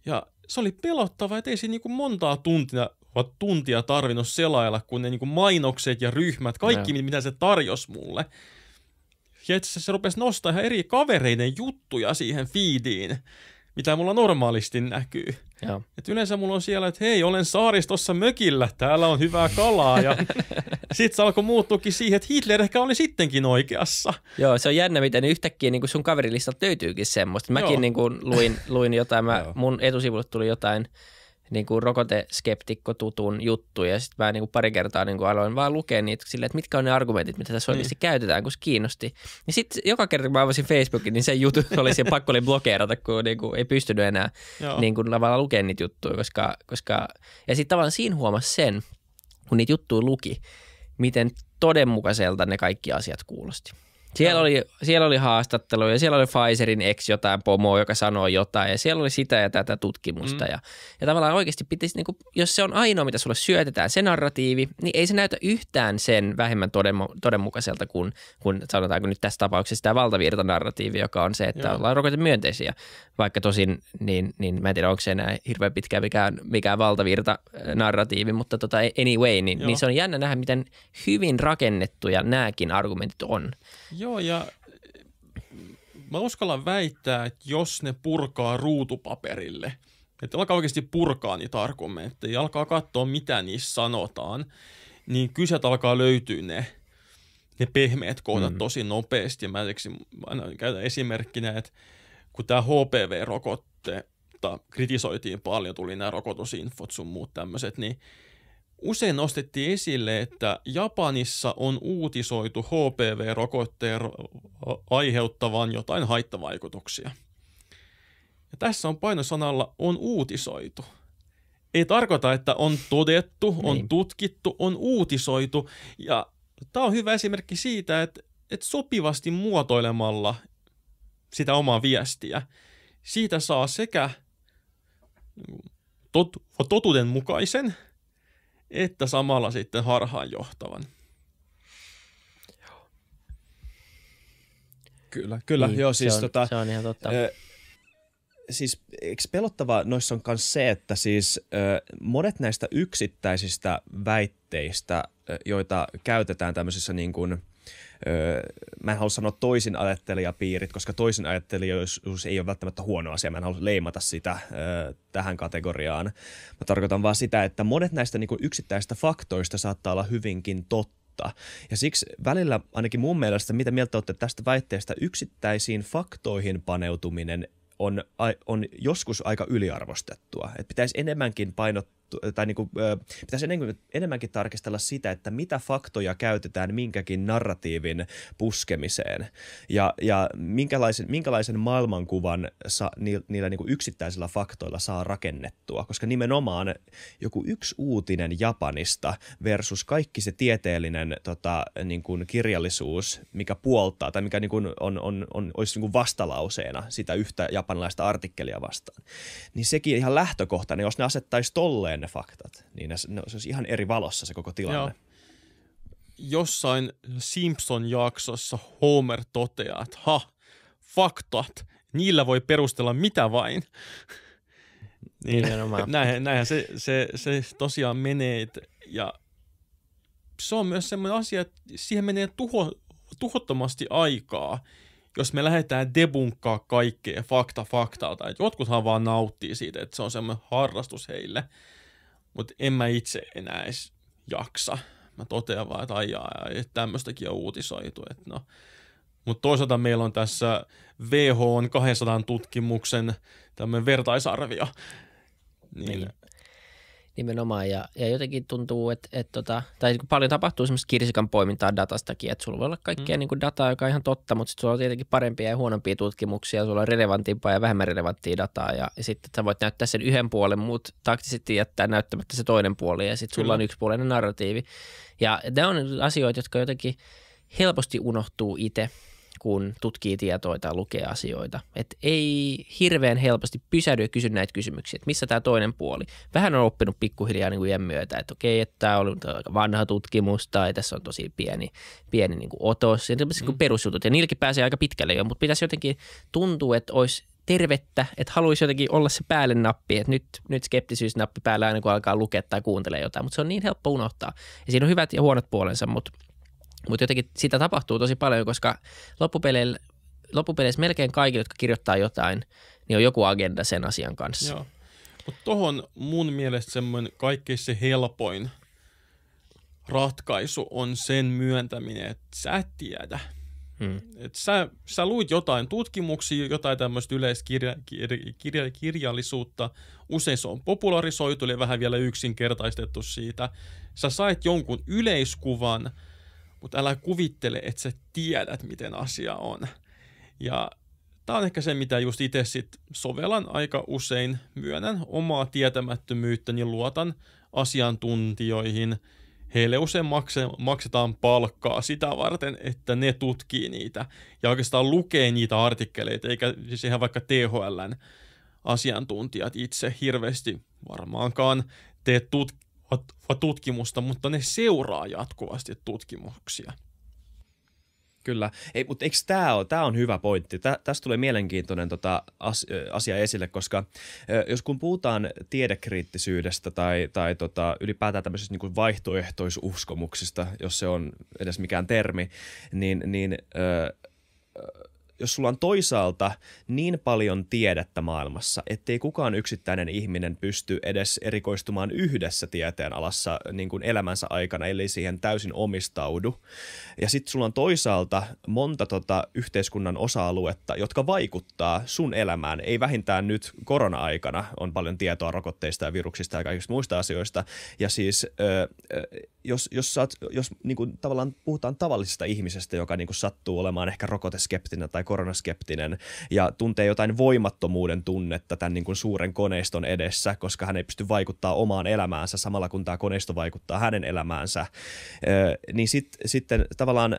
Ja se oli pelottava, että ei siinä kuin niinku montaa tuntia, tuntia tarvinnut selailla, kun ne kuin niinku mainokset ja ryhmät, kaikki no. mitä se tarjosi mulle. Ja itse asiassa se rupesi nostaa ihan eri kavereiden juttuja siihen feediin mitä mulla normaalisti näkyy. Ja. Et yleensä mulla on siellä, että hei, olen saaristossa mökillä, täällä on hyvää kalaa. Ja sitten se alkoi muuttuakin siihen, että Hitler ehkä oli sittenkin oikeassa. Joo, se on jännä, miten yhtäkkiä niin sun kaverilistalta löytyykin semmoista. Mäkin niin kuin luin, luin jotain, mä, mun etusivulle tuli jotain – niin kuin rokoteskeptikko tutun juttu ja sitten mä niin kuin pari kertaa niin kuin aloin vaan lukea niitä silleen, että mitkä on ne argumentit, mitä tässä niin. oikeasti mm. käytetään, kun se kiinnosti. Niin sitten joka kerta, kun mä avasin Facebookin, niin se juttu oli se pakko oli blokeerata, kun niin kuin ei pystynyt enää Joo. niin kuin tavallaan lukea niitä juttuja. Koska, koska... Ja sitten tavallaan siinä huomasi sen, kun niitä juttuja luki, miten todenmukaiselta ne kaikki asiat kuulosti. Siellä oli, siellä oli haastattelu ja siellä oli Pfizerin ex jotain pomoa, joka sanoi jotain ja siellä oli sitä ja tätä tutkimusta. Mm. Ja, ja tavallaan oikeasti pitäisi, niin kuin, jos se on ainoa, mitä sulle syötetään, se narratiivi, niin ei se näytä yhtään sen vähemmän todenmu- todenmukaiselta kuin, kuin sanotaanko nyt tässä tapauksessa tämä valtavirtanarratiivi, joka on se, että Joo. ollaan rokotemyönteisiä. Vaikka tosin, niin, niin mä en tiedä, onko se enää hirveän pitkään mikään, mikään valtavirtanarratiivi, mutta tota, anyway, niin, niin se on jännä nähdä, miten hyvin rakennettuja nämäkin argumentit on. Joo Joo, ja mm, mä uskallan väittää, että jos ne purkaa ruutupaperille, että alkaa oikeasti purkaa niitä argumentteja ja alkaa katsoa, mitä niissä sanotaan, niin kysyt alkaa löytyä ne, ne pehmeät kohdat mm. tosi nopeasti. Mä aina käytän esimerkkinä, että kun tämä HPV-rokotte kritisoitiin paljon, tuli nämä rokotusinfot sun muut tämmöiset, niin – Usein nostettiin esille, että Japanissa on uutisoitu HPV-rokotteen aiheuttavan jotain haittavaikutuksia. Ja tässä on painosanalla on uutisoitu. Ei tarkoita, että on todettu, on niin. tutkittu, on uutisoitu. Ja tämä on hyvä esimerkki siitä, että, että sopivasti muotoilemalla sitä omaa viestiä, siitä saa sekä mm, tot, mukaisen että samalla sitten harhaan johtavan. Kyllä, kyllä. Niin, joo, siis se on, tota, se on ihan totta. Ö, siis eikö pelottavaa noissa on myös se, että siis ö, monet näistä yksittäisistä väitteistä, ö, joita käytetään tämmöisissä niin kuin – öö, mä en halua sanoa toisin ajattelijapiirit, koska toisin ajattelijoisuus ei ole välttämättä huono asia. Mä en halua leimata sitä öö, tähän kategoriaan. Mä tarkoitan vaan sitä, että monet näistä niin yksittäisistä faktoista saattaa olla hyvinkin totta Ja siksi välillä, ainakin mun mielestä, mitä mieltä olette tästä väitteestä, yksittäisiin faktoihin paneutuminen on, on joskus aika yliarvostettua. Et pitäisi enemmänkin painottaa tai niin kuin, pitäisi enemmänkin tarkistella sitä, että mitä faktoja käytetään minkäkin narratiivin puskemiseen ja, ja minkälaisen, minkälaisen maailmankuvan sa, niillä niin kuin yksittäisillä faktoilla saa rakennettua, koska nimenomaan joku yksi uutinen Japanista versus kaikki se tieteellinen tota, niin kuin kirjallisuus, mikä puoltaa tai mikä niin kuin on, on, on, olisi niin kuin vastalauseena sitä yhtä japanilaista artikkelia vastaan, niin sekin ihan lähtökohtainen, jos ne asettaisi tolleen tulee ne faktat, niin ne, ne, se olisi ihan eri valossa se koko tilanne. Joo. Jossain Simpson-jaksossa Homer toteaa, että ha, faktat, niillä voi perustella mitä vain. niin, näinhän, näinhän se, se, se tosiaan menee, ja se on myös semmoinen asia, että siihen menee tuho, tuhottomasti aikaa, jos me lähdetään debunkkaa kaikkea fakta faktalta. Et jotkuthan vaan nauttii siitä, että se on semmoinen harrastus heille – mutta en mä itse enää edes jaksa. Mä totean vaan, että aijaa, että tämmöistäkin on uutisoitu. no. Mutta toisaalta meillä on tässä WHO 200 tutkimuksen tämmöinen vertaisarvio. Niin, niin. Nimenomaan, ja, ja jotenkin tuntuu, että, että tota, tai paljon tapahtuu esimerkiksi kirsikan poimintaa datastakin, että sulla voi olla kaikkea mm. niin kuin dataa, joka on ihan totta, mutta sitten sulla on tietenkin parempia ja huonompia tutkimuksia, sulla on relevantimpaa ja vähemmän relevanttia dataa, ja, ja sitten sä voit näyttää sen yhden puolen, mutta taktisesti jättää näyttämättä se toinen puoli, ja sitten sulla on yksipuolinen narratiivi. Ja nämä on asioita, jotka jotenkin helposti unohtuu itse, kun tutkii tietoa tai lukee asioita. Et ei hirveän helposti pysähdy ja kysy näitä kysymyksiä, että missä tämä toinen puoli. Vähän on oppinut pikkuhiljaa niin kuin myötä, että okei, että tämä on aika vanha tutkimus tai tässä on tosi pieni, pieni niin kuin otos. Ja niin kuin mm. perusjutut. Ja niilläkin pääsee aika pitkälle jo, mutta pitäisi jotenkin tuntua, että olisi tervettä, että haluaisi jotenkin olla se päälle nappi, että nyt, nyt skeptisyysnappi päällä aina kun alkaa lukea tai kuuntelee jotain, mutta se on niin helppo unohtaa. Ja siinä on hyvät ja huonot puolensa, mutta mutta jotenkin sitä tapahtuu tosi paljon, koska loppupeleillä, loppupeleissä melkein kaikki, jotka kirjoittaa jotain, niin on joku agenda sen asian kanssa. Joo. Mutta tohon mun mielestä semmoinen kaikkein se helpoin ratkaisu on sen myöntäminen, että sä et tiedä. Hmm. Et sä, sä luit jotain tutkimuksia, jotain tämmöistä yleiskirjallisuutta, kirja, kirja, kirjallisuutta. usein se on popularisoitu, eli vähän vielä yksinkertaistettu siitä. Sä sait jonkun yleiskuvan – mutta älä kuvittele, että sä tiedät, miten asia on. Ja tämä on ehkä se, mitä just itse sit sovellan aika usein, myönnän omaa tietämättömyyttäni, luotan asiantuntijoihin, heille usein maksetaan palkkaa sitä varten, että ne tutkii niitä ja oikeastaan lukee niitä artikkeleita, eikä siis ihan vaikka THLn asiantuntijat itse hirveästi varmaankaan tee tut- tutkimusta, mutta ne seuraa jatkuvasti tutkimuksia. Kyllä, Ei, mutta eikö tämä ole, tämä on hyvä pointti. Tä, tästä tulee mielenkiintoinen tota as, asia esille, koska jos kun puhutaan tiedekriittisyydestä tai, tai tota, ylipäätään tämmöisistä niin kuin vaihtoehtoisuuskomuksista, jos se on edes mikään termi, niin, niin ö, jos sulla on toisaalta niin paljon tiedettä maailmassa, ettei kukaan yksittäinen ihminen pysty edes erikoistumaan yhdessä tieteen alassa niin kuin elämänsä aikana, eli siihen täysin omistaudu. Ja sitten sulla on toisaalta monta tota yhteiskunnan osa-aluetta, jotka vaikuttaa sun elämään. Ei vähintään nyt korona-aikana on paljon tietoa rokotteista ja viruksista ja kaikista muista asioista. Ja siis jos, jos, saat, jos niin kuin tavallaan puhutaan tavallisesta ihmisestä, joka niin kuin sattuu olemaan ehkä rokoteskeptinen tai koronaskeptinen ja tuntee jotain voimattomuuden tunnetta tämän niin kuin suuren koneiston edessä, koska hän ei pysty vaikuttaa omaan elämäänsä samalla kun tämä koneisto vaikuttaa hänen elämäänsä, niin sit, sitten tavallaan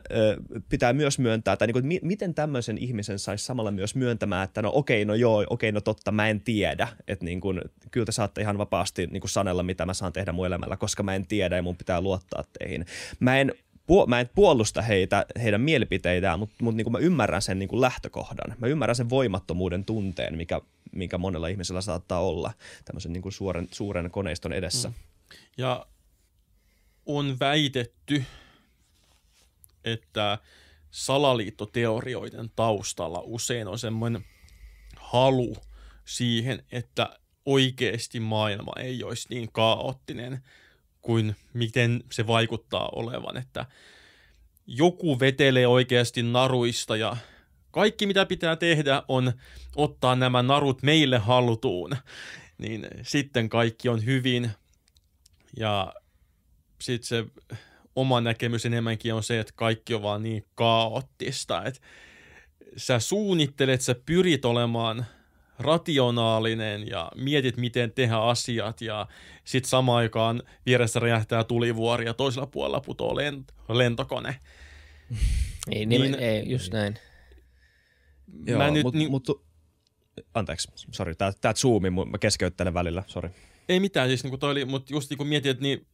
pitää myös myöntää, tai niin kuin, miten tämmöisen ihmisen saisi samalla myös myöntämään, että no okei, no joo, okei, no totta, mä en tiedä, että niin kuin, kyllä te saatte ihan vapaasti niin kuin sanella, mitä mä saan tehdä mun elämällä, koska mä en tiedä ja mun pitää luottaa teihin. Mä en puol- mä en puolusta heitä, heidän mielipiteitään, mutta, mutta niin kuin mä ymmärrän sen niin kuin lähtökohdan. Mä ymmärrän sen voimattomuuden tunteen, mikä, mikä monella ihmisellä saattaa olla tämmöisen niin kuin suoren, suuren koneiston edessä. Mm. Ja on väitetty, että salaliittoteorioiden taustalla usein on semmoinen halu siihen, että oikeasti maailma ei olisi niin kaoottinen – kuin miten se vaikuttaa olevan, että joku vetelee oikeasti naruista ja kaikki mitä pitää tehdä on ottaa nämä narut meille halutuun, niin sitten kaikki on hyvin ja sitten se oma näkemys enemmänkin on se, että kaikki on vaan niin kaoottista, että sä suunnittelet, sä pyrit olemaan – rationaalinen ja mietit, miten tehdä asiat ja sitten samaan aikaan vieressä räjähtää tulivuori ja toisella puolella putoaa lent- lentokone. Ei, niin, niin, ei, just näin. Joo, mä nyt, mut, niin, mut, anteeksi, sori, tää, tää zoomi, mä keskeyttelen välillä, sori. Ei mitään, siis niinku toi oli, mutta just niinku kun mietin, että niin,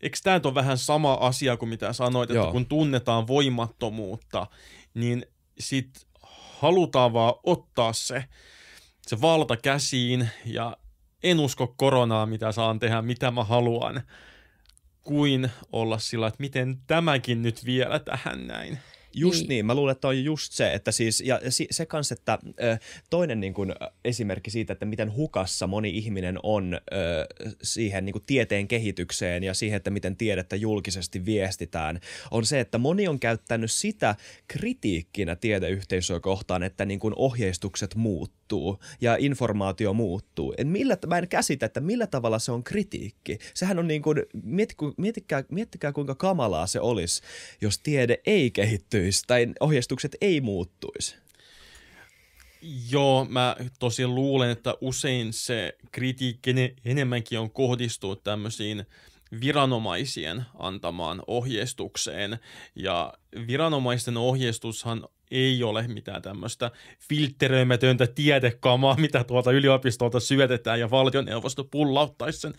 eks tämä on vähän sama asia kuin mitä sanoit, että Joo. kun tunnetaan voimattomuutta, niin sit halutaan vaan ottaa se se valta käsiin ja en usko koronaa, mitä saan tehdä, mitä mä haluan, kuin olla sillä, että miten tämäkin nyt vielä tähän näin. Just niin. niin, mä luulen, että on just se, että siis, ja se, kanssa, että toinen niin kuin esimerkki siitä, että miten hukassa moni ihminen on siihen niin kuin tieteen kehitykseen ja siihen, että miten tiedettä julkisesti viestitään, on se, että moni on käyttänyt sitä kritiikkinä tiedeyhteisöä kohtaan, että niin kuin ohjeistukset muuttuu ja informaatio muuttuu. En millä, mä en käsitä, että millä tavalla se on kritiikki. Sehän on niin kuin, miettikää, miettikää, miettikää kuinka kamalaa se olisi, jos tiede ei kehittyisi muuttuisi tai ohjeistukset ei muuttuisi? Joo, mä tosi luulen, että usein se kritiikki enemmänkin on kohdistunut tämmöisiin viranomaisien antamaan ohjeistukseen. Ja viranomaisten ohjeistushan ei ole mitään tämmöistä filtteröimätöntä tiedekamaa, mitä tuolta yliopistolta syötetään ja valtioneuvosto pullauttaisi sen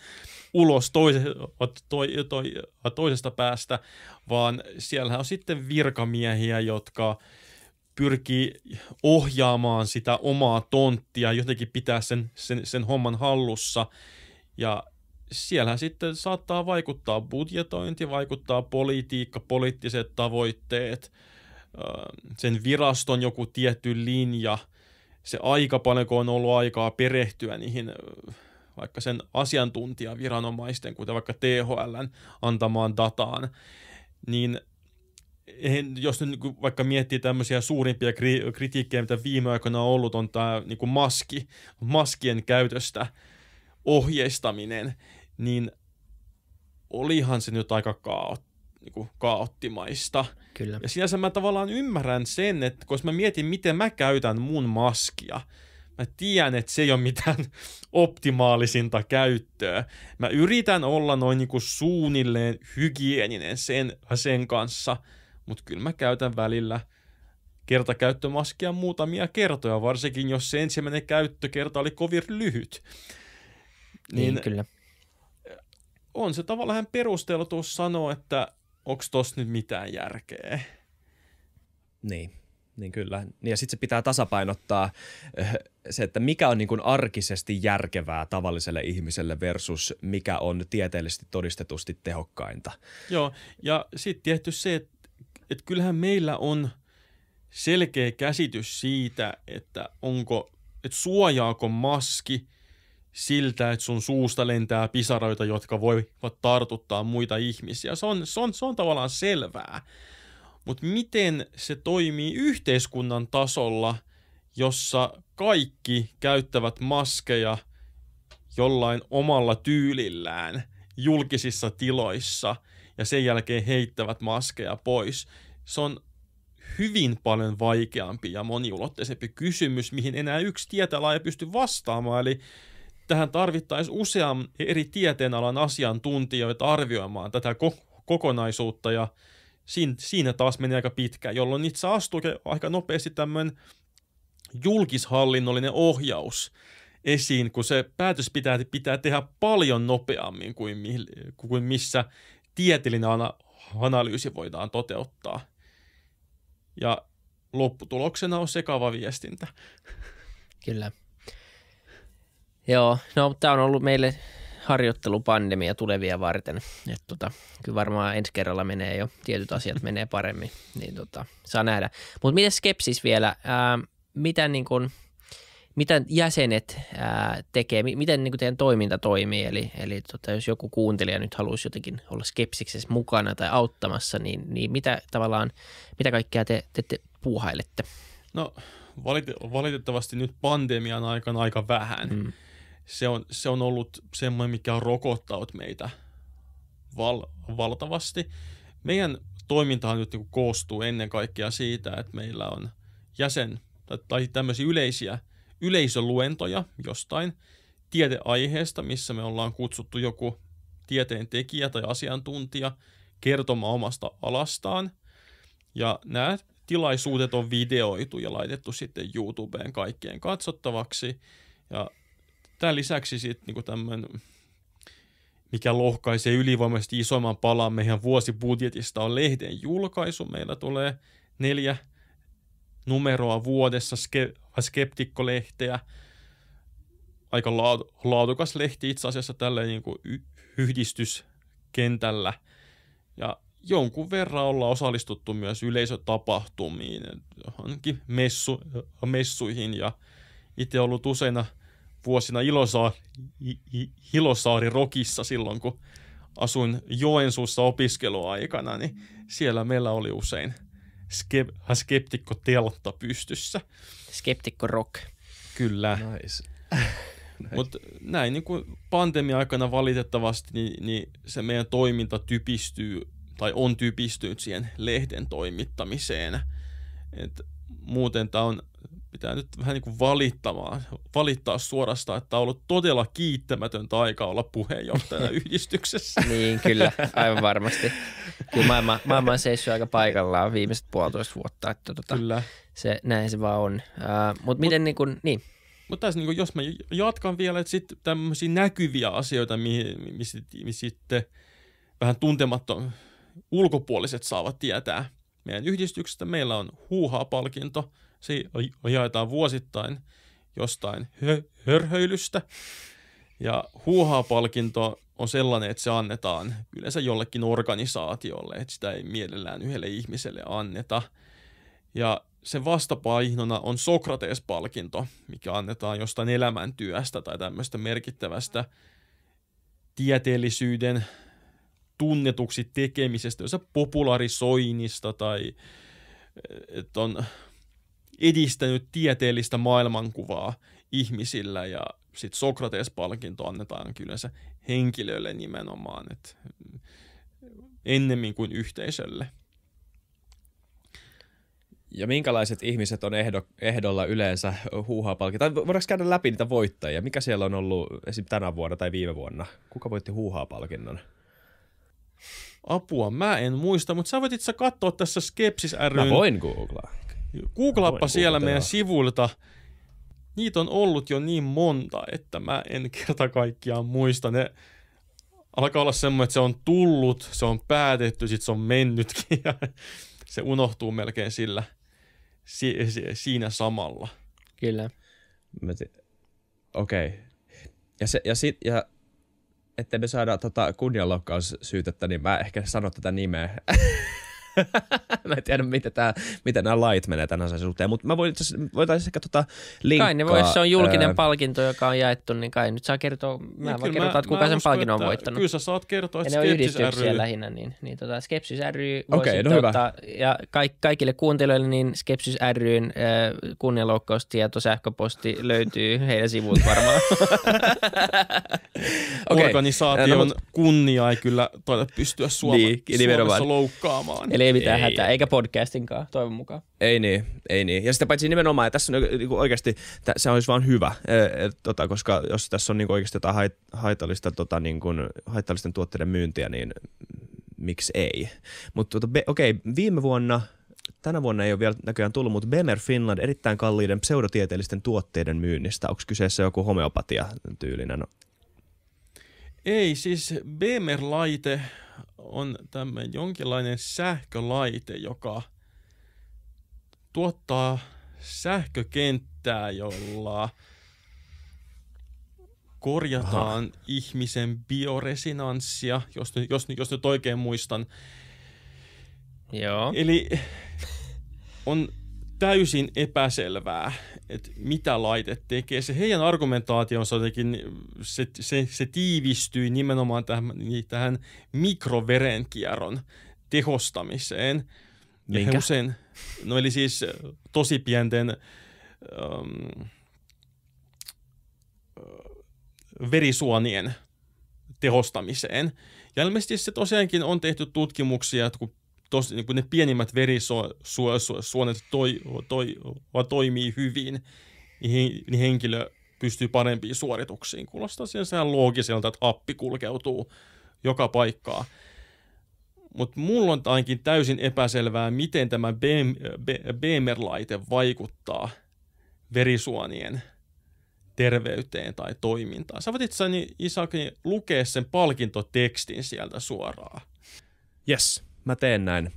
ulos toise, to, to, toisesta päästä, vaan siellä on sitten virkamiehiä, jotka pyrkii ohjaamaan sitä omaa tonttia, jotenkin pitää sen, sen, sen homman hallussa. Ja siellä sitten saattaa vaikuttaa budjetointi, vaikuttaa politiikka, poliittiset tavoitteet, äh, sen viraston joku tietty linja, se aika kun on ollut aikaa perehtyä niihin äh, vaikka sen asiantuntijaviranomaisten, kuten vaikka THLn antamaan dataan, niin jos nyt niinku vaikka miettii tämmöisiä suurimpia kri- kritiikkejä, mitä viime aikoina on ollut, on tämä niin maski, maskien käytöstä ohjeistaminen, niin olihan se nyt aika kaot, niin kuin kaottimaista. Kyllä. Ja sinänsä mä tavallaan ymmärrän sen, että koska mä mietin, miten mä käytän mun maskia – mä tiedän, että se ei ole mitään optimaalisinta käyttöä. Mä yritän olla noin niinku suunnilleen hygieninen sen, sen kanssa, mutta kyllä mä käytän välillä kertakäyttömaskia muutamia kertoja, varsinkin jos se ensimmäinen käyttökerta oli kovin lyhyt. Niin, niin kyllä. Äh, on se tavallaan perusteltu sanoa, että onko tossa nyt mitään järkeä. Niin. Niin kyllä. Niin ja sitten se pitää tasapainottaa eh, se, että mikä on niin kuin arkisesti järkevää tavalliselle ihmiselle versus mikä on tieteellisesti todistetusti tehokkainta. Joo, ja sitten tietty se, että, että kyllähän meillä on selkeä käsitys siitä, että onko, että suojaako maski siltä, että sun suusta lentää pisaroita, jotka voivat tartuttaa muita ihmisiä. Se on, se on, se on tavallaan selvää mutta miten se toimii yhteiskunnan tasolla, jossa kaikki käyttävät maskeja jollain omalla tyylillään julkisissa tiloissa ja sen jälkeen heittävät maskeja pois. Se on hyvin paljon vaikeampi ja moniulotteisempi kysymys, mihin enää yksi tietäjä ei pysty vastaamaan. Eli tähän tarvittaisiin usean eri tieteenalan asiantuntijoita arvioimaan tätä kokonaisuutta ja siinä, siinä taas meni aika pitkä, jolloin niitä astuu aika nopeasti tämmöinen julkishallinnollinen ohjaus esiin, kun se päätös pitää, pitää tehdä paljon nopeammin kuin, kuin missä tieteellinen analyysi voidaan toteuttaa. Ja lopputuloksena on sekava viestintä. Kyllä. Joo, no tämä on ollut meille harjoittelupandemia tulevia varten. Et tota, kyllä varmaan ensi kerralla menee jo, tietyt asiat menee paremmin, niin tota, saa nähdä. Mutta miten skepsis vielä, ää, mitä, niin kun, mitä jäsenet ää, tekee, miten niin teidän toiminta toimii, eli, eli tota, jos joku kuuntelija nyt haluaisi jotenkin olla skepsiksessä mukana tai auttamassa, niin, niin mitä tavallaan, mitä kaikkea te, te, te puuhailette? No valitettavasti nyt pandemian aikana aika vähän. Mm se on, se on ollut semmoinen, mikä on rokottanut meitä val, valtavasti. Meidän toimintahan nyt niin koostuu ennen kaikkea siitä, että meillä on jäsen tai, tämmöisiä yleisiä yleisöluentoja jostain tieteaiheesta, missä me ollaan kutsuttu joku tieteen tekijä tai asiantuntija kertomaan omasta alastaan. Ja nämä tilaisuudet on videoitu ja laitettu sitten YouTubeen kaikkien katsottavaksi. Ja tämän lisäksi sitten niinku tämmöinen, mikä lohkaisee ylivoimaisesti isomman palan meidän vuosibudjetista, on lehden julkaisu. Meillä tulee neljä numeroa vuodessa ske- skeptikkolehteä. Aika laad- laadukas lehti itse asiassa tällä niin kuin y- yhdistyskentällä. Ja jonkun verran ollaan osallistuttu myös yleisötapahtumiin, johonkin messu, messuihin ja itse ollut useina – vuosina Ilosaari, Hilosaari Rokissa silloin, kun asuin Joensuussa opiskeluaikana, niin siellä meillä oli usein äh, skeptikko teltta pystyssä. Skeptikko rock. Kyllä. Nice. Mutta näin niin kuin pandemia-aikana valitettavasti niin, niin se meidän toiminta typistyy tai on typistynyt siihen lehden toimittamiseen. Et muuten tämä on pitää nyt vähän niin kuin valittamaan, valittaa suorastaan, että on ollut todella kiittämätöntä aikaa olla puheenjohtajana yhdistyksessä. niin, kyllä, aivan varmasti. Kyllä maailma, maailma on seissyt aika paikallaan viimeiset puolitoista vuotta, että tota, kyllä. Se, näin se vaan on. Uh, Mutta miten Mut, niinku, niin kuin, niin. Mutta tässä niin kuin, jos mä jatkan vielä, että sitten tämmöisiä näkyviä asioita, mihin, mi, mi sitten vähän tuntematon ulkopuoliset saavat tietää meidän yhdistyksestä. Meillä on Huuhaa-palkinto – jaetaan vuosittain jostain hörhöilystä. Ja huuhaa-palkinto on sellainen, että se annetaan yleensä jollekin organisaatiolle, että sitä ei mielellään yhdelle ihmiselle anneta. Ja sen vastapainona on Sokrates-palkinto, mikä annetaan jostain elämäntyöstä tai tämmöistä merkittävästä tieteellisyyden tunnetuksi tekemisestä, jossa popularisoinnista tai eh, että on edistänyt tieteellistä maailmankuvaa ihmisillä ja sitten Sokrates-palkinto annetaan kyllä se henkilölle nimenomaan, että ennemmin kuin yhteisölle. Ja minkälaiset ihmiset on ehdo, ehdolla yleensä huuhaapalkintoa? Tai voidaanko käydä läpi niitä voittajia? Mikä siellä on ollut esim. tänä vuonna tai viime vuonna? Kuka voitti huha-palkinnon? Apua, mä en muista, mutta sä voit itse katsoa tässä Skepsis ry. Mä voin googlaa. Googlaappa siellä meidän sivuilta. Niitä on ollut jo niin monta, että mä en kerta kaikkiaan muista. Ne alkaa olla semmoinen, että se on tullut, se on päätetty, sitten se on mennytkin ja se unohtuu melkein sillä, si, si, siinä samalla. Kyllä. T- Okei. Okay. Ja, se, ja, sit, ja ettei me saada tota kunnianloukkaussyytettä, niin mä ehkä sanon tätä nimeä. mä en tiedä, miten, tää, miten nämä lait menee tänään sen suhteen, mutta mä voitaisiin ehkä tota linkkaa. Kai ne voi, se on julkinen ää... palkinto, joka on jaettu, niin kai nyt saa kertoa, mä niin, vaan kerrotaan, että kuka sen palkinnon on voittanut. Kyllä sä saat kertoa, että Skepsis ry. ne on yhdistyksiä lähinnä, niin, niin tota, Skepsis ry voi okay, no ottaa, ja ka- kaikille kuuntelijoille, niin Skepsis ryn äh, kunnianloukkaustieto sähköposti löytyy heidän sivuilta varmaan. okay. Organisaation no, kunnia ei kyllä pystyä Suomessa, niin, Suomessa loukkaamaan. Eli ei mitään ei. hätää, eikä podcastinkaan, toivon mukaan. Ei niin, ei niin. Ja sitä paitsi nimenomaan, että tässä on niinku, niinku oikeasti, se olisi vaan hyvä, et, e, tota, koska jos tässä on niinku oikeasti jotain haitallista, tota, niinku, haitallisten tuotteiden myyntiä, niin miksi ei. Mutta tota, okei, okay, viime vuonna tänä vuonna ei ole vielä näköjään tullut, mutta Bemer Finland erittäin kalliiden pseudotieteellisten tuotteiden myynnistä. Onko kyseessä joku homeopatia tyylinen? Ei, siis Bemer-laite on tämmöinen jonkinlainen sähkölaite, joka tuottaa sähkökenttää, jolla korjataan Aha. ihmisen bioresinanssia, jos, jos, jos nyt oikein muistan. Joo. Eli on täysin epäselvää, että mitä laite tekee. Se heidän argumentaationsa jotenkin, se, se, se tiivistyy nimenomaan tähän, niin tähän mikroverenkierron tehostamiseen. Minkä? Ja usein, no eli siis tosi pienten um, verisuonien tehostamiseen. Ja ilmeisesti se tosiaankin on tehty tutkimuksia, että kun tos, niin kuin ne pienimmät verisuonet toi, toi, toimii hyvin, niin, niin henkilö pystyy parempiin suorituksiin. Kuulostaa siihen sehän loogiselta, että happi kulkeutuu joka paikkaa. Mutta mulla on ainakin täysin epäselvää, miten tämä Beamer-laite vaikuttaa verisuonien terveyteen tai toimintaan. Sä voit itse asiassa, niin Isak, niin lukea sen palkintotekstin sieltä suoraan. Yes. Mä teen näin.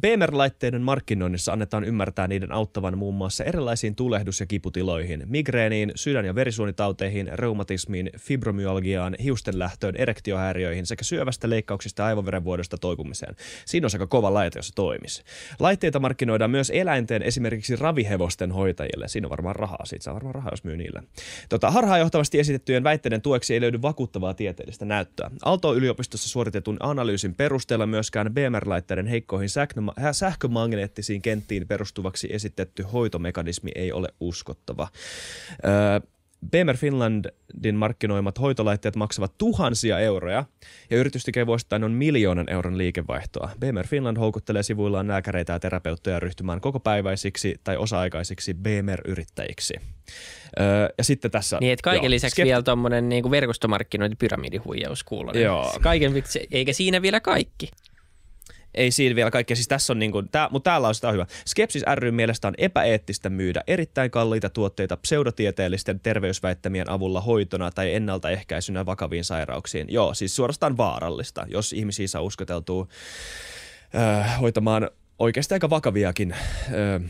BMR-laitteiden markkinoinnissa annetaan ymmärtää niiden auttavan muun muassa erilaisiin tulehdus- ja kiputiloihin, migreeniin, sydän- ja verisuonitauteihin, reumatismiin, fibromyalgiaan, hiustenlähtöön, erektiohäiriöihin sekä syövästä leikkauksista ja aivoverenvuodosta toipumiseen. Siinä on aika kova laite, jos se toimisi. Laitteita markkinoidaan myös eläinten, esimerkiksi ravihevosten hoitajille. Siinä on varmaan rahaa, siitä saa varmaan rahaa, jos myy niille. Tota, harhaanjohtavasti esitettyjen väitteiden tueksi ei löydy vakuuttavaa tieteellistä näyttöä. Aalto-yliopistossa suoritetun analyysin perusteella myöskään BMR timer-laitteiden heikkoihin sähkömagneettisiin kenttiin perustuvaksi esitetty hoitomekanismi ei ole uskottava. Öö, BMR Finlandin markkinoimat hoitolaitteet maksavat tuhansia euroja ja yritys tekee vuosittain noin miljoonan euron liikevaihtoa. BMR Finland houkuttelee sivuillaan lääkäreitä ja terapeutteja ryhtymään kokopäiväisiksi tai osa-aikaisiksi BMR-yrittäjiksi. Öö, ja sitten tässä... Niin, että kaiken joo, lisäksi skept... vielä tuommoinen niin verkostomarkkinointipyramidihuijaus kuuluu. Joo. Kaiken, eikä siinä vielä kaikki ei siinä vielä kaikkea. Siis tässä on niin kuin, tää, mutta täällä on sitä hyvä. Skepsis ry mielestä on epäeettistä myydä erittäin kalliita tuotteita pseudotieteellisten terveysväittämien avulla hoitona tai ennaltaehkäisynä vakaviin sairauksiin. Joo, siis suorastaan vaarallista, jos ihmisiä saa uskoteltua öö, äh, hoitamaan oikeasti aika vakaviakin öö,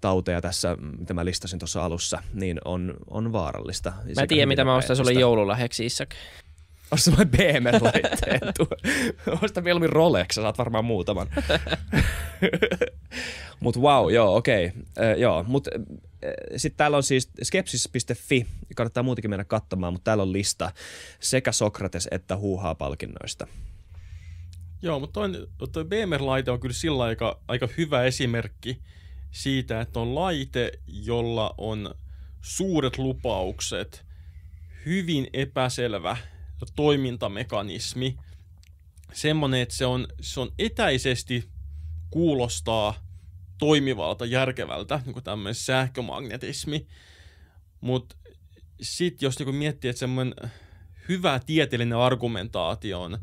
tauteja tässä, mm, mitä mä listasin tuossa alussa, niin on, on vaarallista. Mä tiedän, mitä mä ostan sulle joululahjaksi, Isak. Osta semmoinen BMR-laitteen. Osta mieluummin Rolex, sä saat varmaan muutaman. Mut wow, joo, okei. Okay. joo, mut sitten täällä on siis skepsis.fi, kannattaa muutenkin mennä katsomaan, mutta täällä on lista sekä Sokrates että huuhaa palkinnoista. Joo, mutta toi, toi BMR-laite on kyllä sillä aika, aika hyvä esimerkki siitä, että on laite, jolla on suuret lupaukset, hyvin epäselvä toimintamekanismi. Semmoinen, että se on, se on etäisesti kuulostaa toimivalta järkevältä, niin kuin tämmöinen sähkömagnetismi. Mutta sitten jos niin miettii, että semmoinen hyvä tieteellinen argumentaatio on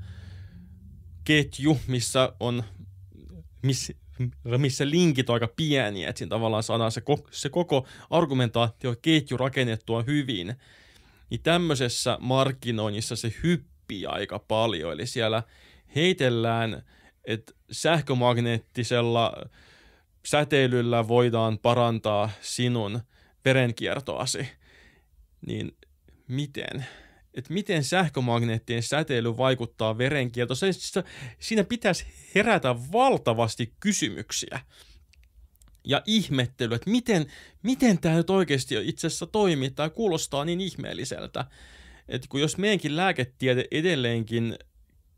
ketju, missä on miss, missä linkit on aika pieniä, että siinä tavallaan saadaan se, ko- se koko ketju rakennettua hyvin – niin tämmöisessä markkinoinnissa se hyppii aika paljon. Eli siellä heitellään, että sähkömagneettisella säteilyllä voidaan parantaa sinun verenkiertoasi. Niin miten? että miten sähkömagneettien säteily vaikuttaa verenkiertoon. Siinä pitäisi herätä valtavasti kysymyksiä ja ihmettely, että miten, miten tämä nyt oikeasti itse asiassa toimii, tai kuulostaa niin ihmeelliseltä. Että kun jos meidänkin lääketiede edelleenkin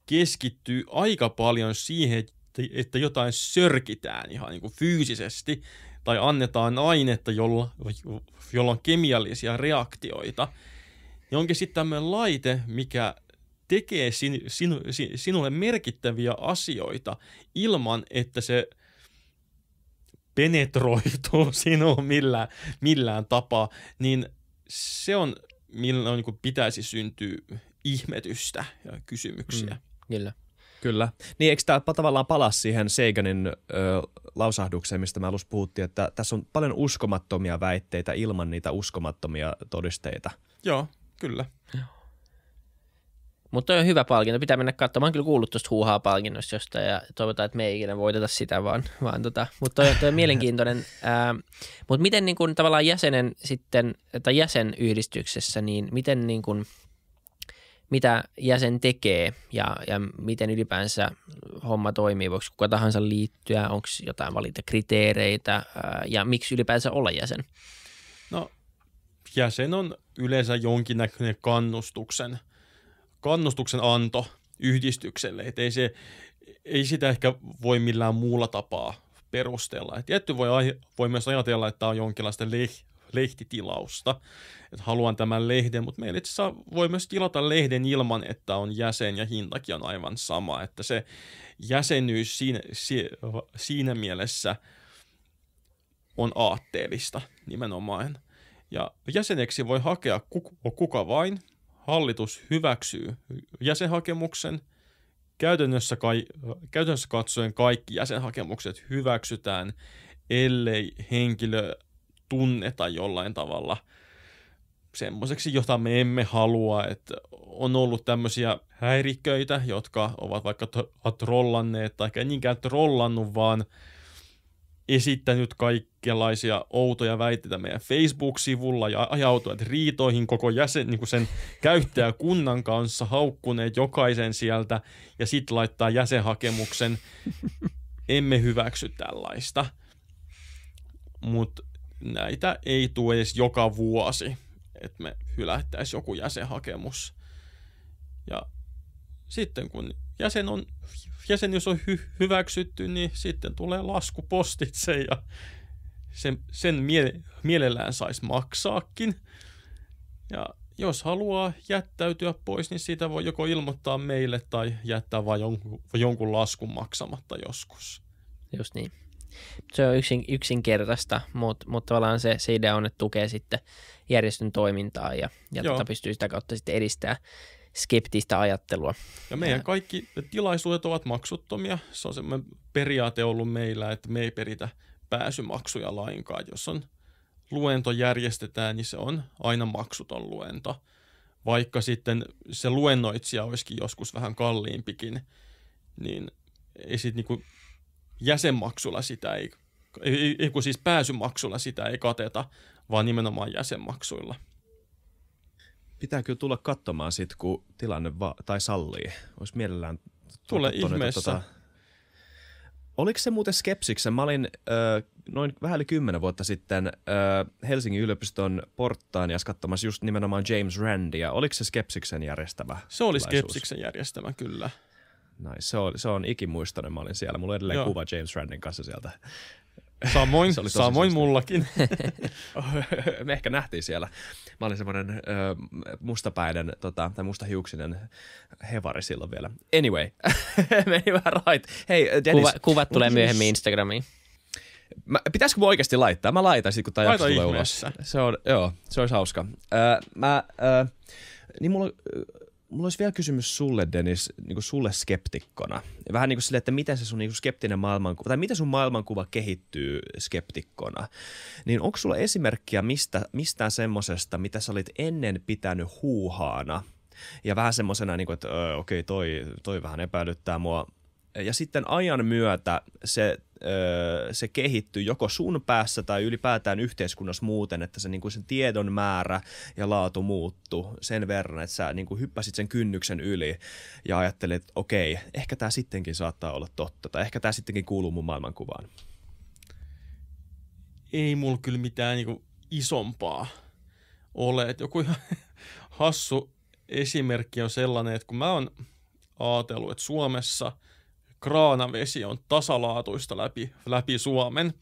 keskittyy aika paljon siihen, että, että jotain sörkitään ihan niin kuin fyysisesti, tai annetaan ainetta, jolla, jolla on kemiallisia reaktioita, niin onkin sitten tämmöinen laite, mikä tekee sin, sin, sinulle merkittäviä asioita ilman, että se penetroituu sinuun millään, millään tapaa, niin se on, millä niin pitäisi syntyä ihmetystä ja kysymyksiä. Mm, kyllä. Kyllä. Niin eikö tämä tavallaan palaa siihen Seiganin ö, lausahdukseen, mistä mä alussa puhuttiin, että tässä on paljon uskomattomia väitteitä ilman niitä uskomattomia todisteita. Joo, kyllä. Joo. Mutta on hyvä palkinto, pitää mennä katsomaan. kyllä kuullut tuosta huuhaa palkinnosta josta ja toivotaan, että me ei ikinä voiteta sitä vaan. vaan tota. Mutta toi, toi on mielenkiintoinen. Mutta miten niin kun, tavallaan jäsenen sitten, tai jäsenyhdistyksessä, niin miten niin kun, mitä jäsen tekee ja, ja miten ylipäänsä homma toimii, voiko kuka tahansa liittyä, onko jotain valita kriteereitä ja miksi ylipäänsä olla jäsen? No jäsen on yleensä jonkinnäköinen kannustuksen – kannustuksen anto yhdistykselle, että ei, se, ei sitä ehkä voi millään muulla tapaa perustella. Et tietty voi, voi myös ajatella, että on jonkinlaista leh- lehtitilausta, että haluan tämän lehden, mutta meillä itse asiassa voi myös tilata lehden ilman, että on jäsen ja hintakin on aivan sama, että se jäsenyys siinä, siinä mielessä on aatteellista nimenomaan. Ja jäseneksi voi hakea kuka vain, hallitus hyväksyy jäsenhakemuksen, käytännössä, ka- käytännössä katsoen kaikki jäsenhakemukset hyväksytään, ellei henkilö tunneta jollain tavalla semmoiseksi, jota me emme halua, että on ollut tämmöisiä häiriköitä, jotka ovat vaikka trollanneet tai ei niinkään trollannut, vaan – esittänyt kaikenlaisia outoja väitteitä meidän Facebook-sivulla ja ajautuneet riitoihin koko jäsen, niin kuin sen käyttäjäkunnan kanssa, haukkuneet jokaisen sieltä ja sitten laittaa jäsenhakemuksen. Emme hyväksy tällaista, mutta näitä ei tule edes joka vuosi, että me hylättäisiin joku jäsenhakemus. Ja sitten kun jäsen on, jäsenyys on hy, hyväksytty, niin sitten tulee lasku postitse ja sen, sen mie, mielellään saisi maksaakin. Ja jos haluaa jättäytyä pois, niin siitä voi joko ilmoittaa meille tai jättää vain jonkun, jonkun laskun maksamatta joskus. Just niin. Se on yksin, yksinkertaista, mutta mut tavallaan se, se idea on, että tukee sitten järjestön toimintaa ja, ja tota pystyy sitä kautta sitten edistämään skeptistä ajattelua. Ja meidän kaikki tilaisuudet ovat maksuttomia. Se on semmoinen periaate ollut meillä, että me ei peritä pääsymaksuja lainkaan. Jos on luento järjestetään, niin se on aina maksuton luento. Vaikka sitten se luennoitsija olisikin joskus vähän kalliimpikin, niin ei sit niinku jäsenmaksulla sitä ei, ei, ei, kun siis pääsymaksulla sitä ei kateta, vaan nimenomaan jäsenmaksuilla – pitää kyllä tulla katsomaan sit, kun tilanne va- tai sallii. Olisi mielellään Tule ihmeessä. Tota... Oliko se muuten skepsiksen? Mä olin äh, noin vähän yli kymmenen vuotta sitten äh, Helsingin yliopiston porttaan ja katsomassa just nimenomaan James Randia. Oliko se skepsiksen järjestävä? Se oli skepsiksen järjestämä, kyllä. Nice. Se on, se on ikimuistoinen. Mä olin siellä. Mulla on edelleen Joo. kuva James Randin kanssa sieltä Samoin, samoin mullakin. Me ehkä nähtiin siellä. Mä olin semmoinen mustapäinen tota, tai mustahiuksinen hevari silloin vielä. Anyway, meni vähän right. Hei, äh, Dennis, Kuva, kuvat tulee myöhemmin Instagramiin. Mä, pitäisikö mun oikeasti laittaa? Mä laitan sitten, kun tämä jakso tulee ulos. Se, on, joo, se olisi hauska. Öö, mä, öö, niin mulla, mulla olisi vielä kysymys sulle, Dennis, niin kuin sulle skeptikkona. Vähän niin kuin sille, että miten se sun niin kuin skeptinen maailmankuva, tai miten sun maailmankuva kehittyy skeptikkona. Niin onko sulla esimerkkiä mistä, mistään semmosesta, mitä sä olit ennen pitänyt huuhaana? Ja vähän semmosena, niin kuin, että okei, okay, toi, toi vähän epäilyttää mua. Ja sitten ajan myötä se se kehittyy joko sun päässä tai ylipäätään yhteiskunnassa muuten, että se, niin kuin sen tiedon määrä ja laatu muuttuu sen verran, että sä niin kuin hyppäsit sen kynnyksen yli ja ajattelet, että okei, ehkä tämä sittenkin saattaa olla totta tai ehkä tämä sittenkin kuuluu mun maailmankuvaan. Ei mulla kyllä mitään niin kuin isompaa ole. Et joku ihan hassu esimerkki on sellainen, että kun mä oon ajatellut, että Suomessa – kraanavesi on tasalaatuista läpi, läpi Suomen.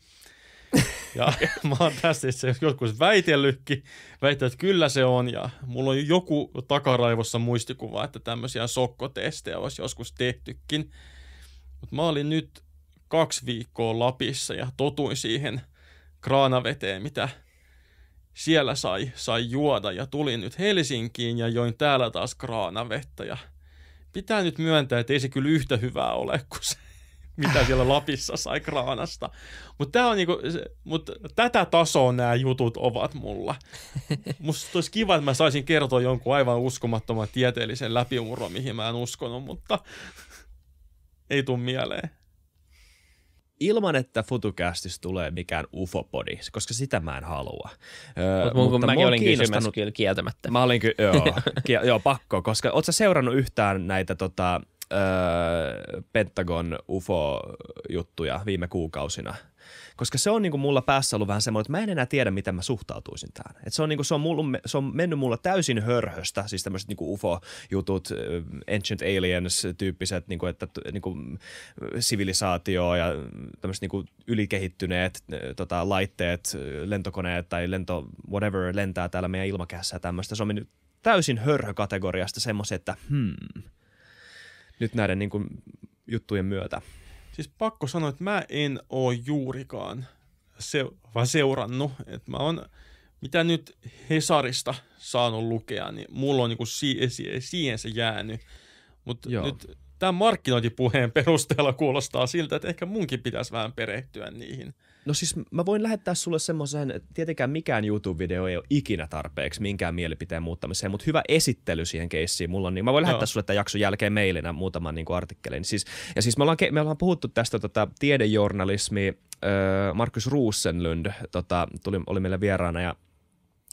Ja mä oon tästä itse joskus väitellytkin, väittänyt, että kyllä se on. Ja mulla on joku takaraivossa muistikuva, että tämmöisiä sokkotestejä olisi joskus tehtykin. Mutta mä olin nyt kaksi viikkoa Lapissa ja totuin siihen kraanaveteen, mitä siellä sai, sai juoda. Ja tulin nyt Helsinkiin ja join täällä taas kraanavettä ja – pitää nyt myöntää, että ei se kyllä yhtä hyvää ole kuin se, mitä siellä Lapissa sai kraanasta. Mutta niinku, mut tätä tasoa nämä jutut ovat mulla. Musta olisi kiva, että mä saisin kertoa jonkun aivan uskomattoman tieteellisen läpimurron, mihin mä en uskonut, mutta ei tule mieleen ilman, että FutuCastista tulee mikään ufopodi, koska sitä mä en halua. Mut mun, mutta mäkin mä olin kiinnostanut... kyllä kieltämättä. Mä olin kyllä, joo, ki- joo, pakko, koska sä seurannut yhtään näitä tota, ö, Pentagon UFO-juttuja viime kuukausina – koska se on niin kuin mulla päässä ollut vähän semmoinen, että mä en enää tiedä, miten mä suhtautuisin tähän. Et se, on niin kuin, se, on mulla, se on mennyt mulla täysin hörhöstä, siis tämmöiset niin UFO-jutut, Ancient Aliens-tyyppiset, niin kuin, että niin kuin, sivilisaatio ja tämmöiset niin kuin, ylikehittyneet tota, laitteet, lentokoneet tai lento, whatever lentää täällä meidän ilmakehässä ja tämmöistä. Se on mennyt täysin hörhökategoriasta semmoisen, että hmm, nyt näiden niin kuin, juttujen myötä siis pakko sanoa, että mä en oo juurikaan se- seurannut. Että mä oon, mitä nyt Hesarista saanut lukea, niin mulla on niinku si- si- siihen se jäänyt. Mutta nyt tämän markkinointipuheen perusteella kuulostaa siltä, että ehkä munkin pitäisi vähän perehtyä niihin – No siis mä voin lähettää sulle semmoisen, tietenkään mikään YouTube-video ei ole ikinä tarpeeksi minkään mielipiteen muuttamiseen, mutta hyvä esittely siihen keissiin mulla on, niin mä voin Joo. sulle tämän jakson jälkeen mailina muutaman niin kuin artikkelin. Siis, ja siis me ollaan, me ollaan puhuttu tästä tota, tiedejournalismi, öö, Markus Ruusenlund tota, tuli, oli meillä vieraana ja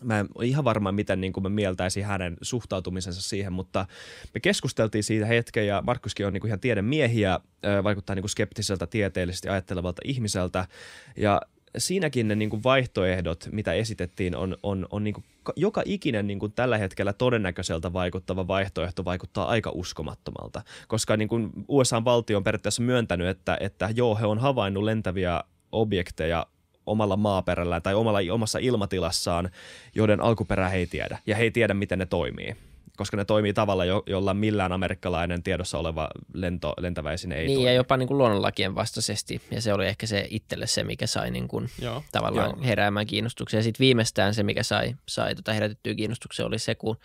mä en ole ihan varma, miten niin kuin mä mieltäisin hänen suhtautumisensa siihen, mutta me keskusteltiin siitä hetken ja Markkuskin on niin kuin ihan tiedemiehiä, vaikuttaa niin kuin skeptiseltä, tieteellisesti ajattelevalta ihmiseltä ja siinäkin ne niin kuin vaihtoehdot, mitä esitettiin, on, on, on niin kuin joka ikinen niin kuin tällä hetkellä todennäköiseltä vaikuttava vaihtoehto vaikuttaa aika uskomattomalta, koska niin kuin USA-valtio on periaatteessa myöntänyt, että, että joo, he on havainnut lentäviä objekteja omalla maaperällä tai omalla, omassa ilmatilassaan, joiden alkuperää he ei tiedä. Ja he ei tiedä, miten ne toimii koska ne toimii tavalla, jo, jolla millään amerikkalainen tiedossa oleva lento, lentäväisine ei Niin, toimi. ja jopa niin kuin luonnonlakien vastaisesti. Ja se oli ehkä se itselle se, mikä sai niin kuin Joo. tavallaan Joo. heräämään kiinnostuksen. Ja sitten viimeistään se, mikä sai, sai tota herätettyä kiinnostuksen, oli se, kun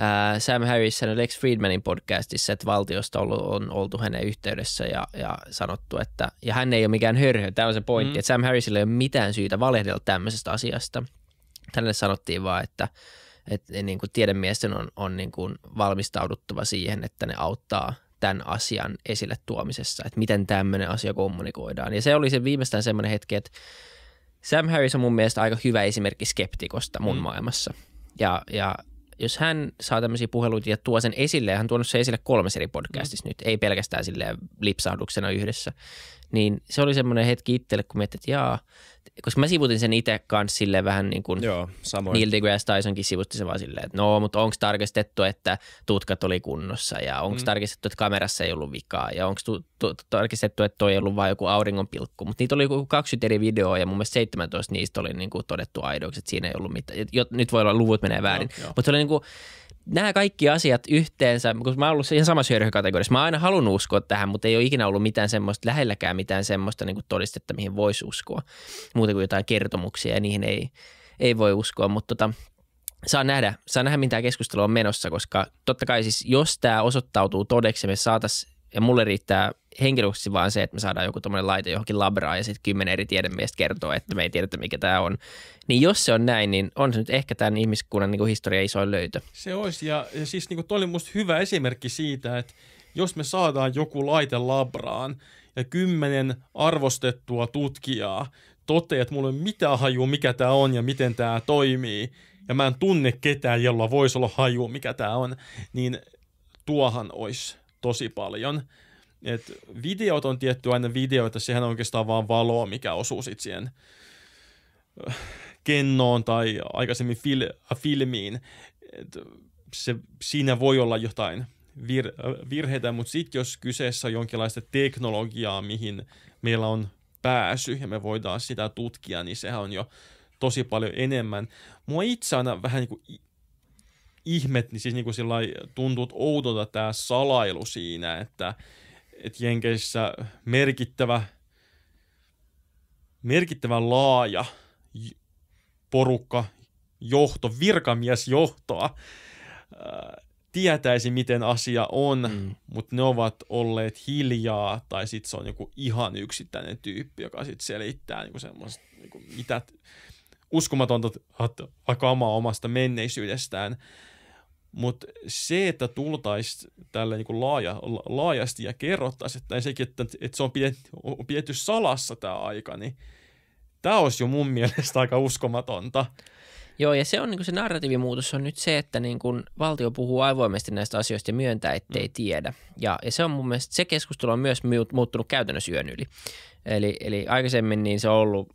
Äh, Sam Harrison ja Lex Friedmanin podcastissa, että valtiosta on, on oltu hänen yhteydessä ja, ja sanottu, että ja hän ei ole mikään hörhö. Tämä on se pointti, mm. että Sam Harrisilla ei ole mitään syytä valehdella tämmöisestä asiasta. Tänne sanottiin vaan, että, että niin kuin tiedemiesten on, on niin kuin valmistauduttava siihen, että ne auttaa tämän asian esille tuomisessa, että miten tämmöinen asia kommunikoidaan. Ja se oli se viimeistään semmoinen hetki, että Sam Harris on mun mielestä aika hyvä esimerkki skeptikosta mun mm. maailmassa. Ja, ja jos hän saa tämmöisiä puheluita ja tuo sen esille, ja hän on tuonut sen esille kolmessa eri podcastissa mm. nyt, ei pelkästään silleen lipsahduksena yhdessä, niin se oli semmoinen hetki itselle, kun miettii, että jaa, koska mä sivutin sen itse kanssa silleen vähän niin kuin Joo, samoin. Neil deGrasse Tysonkin sivutti sen vaan silleen, että no, mutta onko tarkistettu, että tutkat oli kunnossa ja onko mm. tarkistettu, että kamerassa ei ollut vikaa ja onko tu- tu- tarkistettu, että toi ei ollut vain joku auringonpilkku. Mutta niitä oli joku 20 eri videoa ja mun mielestä 17 niistä oli niin kuin todettu aidoksi, että siinä ei ollut mitään. nyt voi olla luvut menee väärin, mutta se oli niin kuin, nämä kaikki asiat yhteensä, kun mä oon ollut ihan samassa hyödykategoriassa, mä oon aina halunnut uskoa tähän, mutta ei ole ikinä ollut mitään semmoista, lähelläkään mitään semmoista niin kuin todistetta, mihin voisi uskoa, muuta kuin jotain kertomuksia ja niihin ei, ei voi uskoa, mutta tota, saa nähdä, saa nähdä, mitä keskustelu on menossa, koska totta kai siis, jos tämä osoittautuu todeksi, me saataisiin, ja mulle riittää henkilöksi vaan se, että me saadaan joku tuommoinen laite johonkin labraan ja sitten kymmenen eri tiedemiestä kertoo, että me ei tiedetä, mikä tämä on. Niin jos se on näin, niin on se nyt ehkä tämän ihmiskunnan niin historia isoin löytö. Se olisi, ja, ja siis niin kuin, toi oli musta hyvä esimerkki siitä, että jos me saadaan joku laite labraan ja kymmenen arvostettua tutkijaa toteaa, että mulla ei ole mitään hajua, mikä tämä on ja miten tämä toimii, ja mä en tunne ketään, jolla voisi olla haju, mikä tämä on, niin tuohan olisi tosi paljon – et videot on tietty aina videoita, sehän on oikeastaan vaan valoa, mikä osuu sitten siihen äh, kennoon tai aikaisemmin fil- äh, filmiin. Et se, siinä voi olla jotain vir- äh, virheitä, mutta sitten jos kyseessä on jonkinlaista teknologiaa, mihin meillä on pääsy ja me voidaan sitä tutkia, niin sehän on jo tosi paljon enemmän. Mua itse aina vähän niin kuin ihmet, niin siis niin kuin tuntuu oudolta tämä salailu siinä, että – että Jenkeissä merkittävä, merkittävä laaja porukka, johto, virkamiesjohtoa, äh, tietäisi, miten asia on, mm. mutta ne ovat olleet hiljaa, tai sitten se on joku ihan yksittäinen tyyppi, joka sitten selittää niinku semmoista, niinku mitä uskomatonta kamaa omasta menneisyydestään. Mutta se, että tultaisiin tälle niin laaja, laajasti ja kerrottaisiin, että sekin, että, että se on pidetty, salassa tämä aika, niin tämä olisi jo mun mielestä aika uskomatonta. Joo, ja se on niin se narratiivimuutos on nyt se, että niin kun valtio puhuu avoimesti näistä asioista ja myöntää, ettei mm. tiedä. Ja, ja se on mun mielestä, se keskustelu on myös muuttunut käytännössä yön yli. Eli, eli aikaisemmin niin se on ollut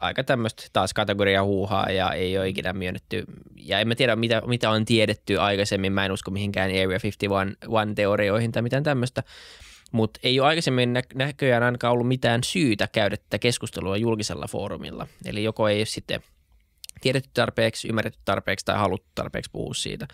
aika tämmöistä taas kategoria huuhaa ja ei ole ikinä myönnetty. Ja en mä tiedä, mitä, mitä on tiedetty aikaisemmin. Mä en usko mihinkään Area 51-teorioihin tai mitään tämmöistä. Mutta ei ole aikaisemmin nä- näköjään ainakaan ollut mitään syytä käydä tätä keskustelua julkisella foorumilla. Eli joko ei ole sitten tiedetty tarpeeksi, ymmärretty tarpeeksi tai haluttu tarpeeksi puhua siitä.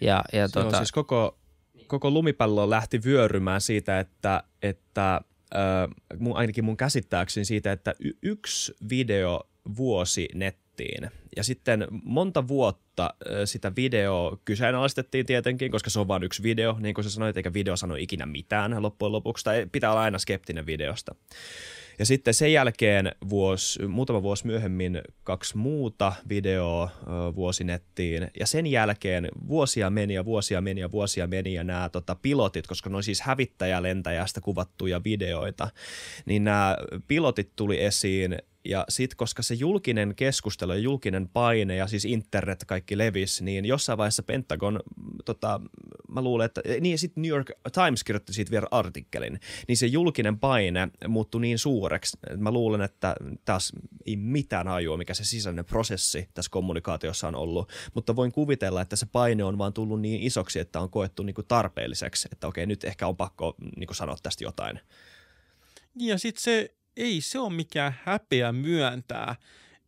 Ja, ja Se tota... on siis koko, koko lumipallo lähti vyörymään siitä, että, että – äh, mun, ainakin mun käsittääkseni siitä, että y- yksi video vuosi nettiin. Ja sitten monta vuotta äh, sitä video kyseenalaistettiin tietenkin, koska se on vain yksi video, niin kuin sä sanoit, eikä video sano ikinä mitään loppujen lopuksi, tai pitää olla aina skeptinen videosta. Ja sitten sen jälkeen vuosi, muutama vuosi myöhemmin kaksi muuta videoa vuosinettiin. Ja sen jälkeen vuosia meni ja vuosia meni ja vuosia meni ja nämä tota, pilotit, koska ne on siis hävittäjälentäjästä kuvattuja videoita, niin nämä pilotit tuli esiin – ja sitten, koska se julkinen keskustelu ja julkinen paine ja siis internet kaikki levis, niin jossain vaiheessa Pentagon, mm, tota, mä luulen, että eh, niin ja sitten New York Times kirjoitti siitä vielä artikkelin, niin se julkinen paine muuttui niin suureksi, että mä luulen, että taas ei mitään hajua, mikä se sisäinen prosessi tässä kommunikaatiossa on ollut, mutta voin kuvitella, että se paine on vaan tullut niin isoksi, että on koettu niin kuin tarpeelliseksi, että okei, nyt ehkä on pakko mm, niin kuin sanoa tästä jotain. Niin ja sitten se ei se ole mikään häpeä myöntää,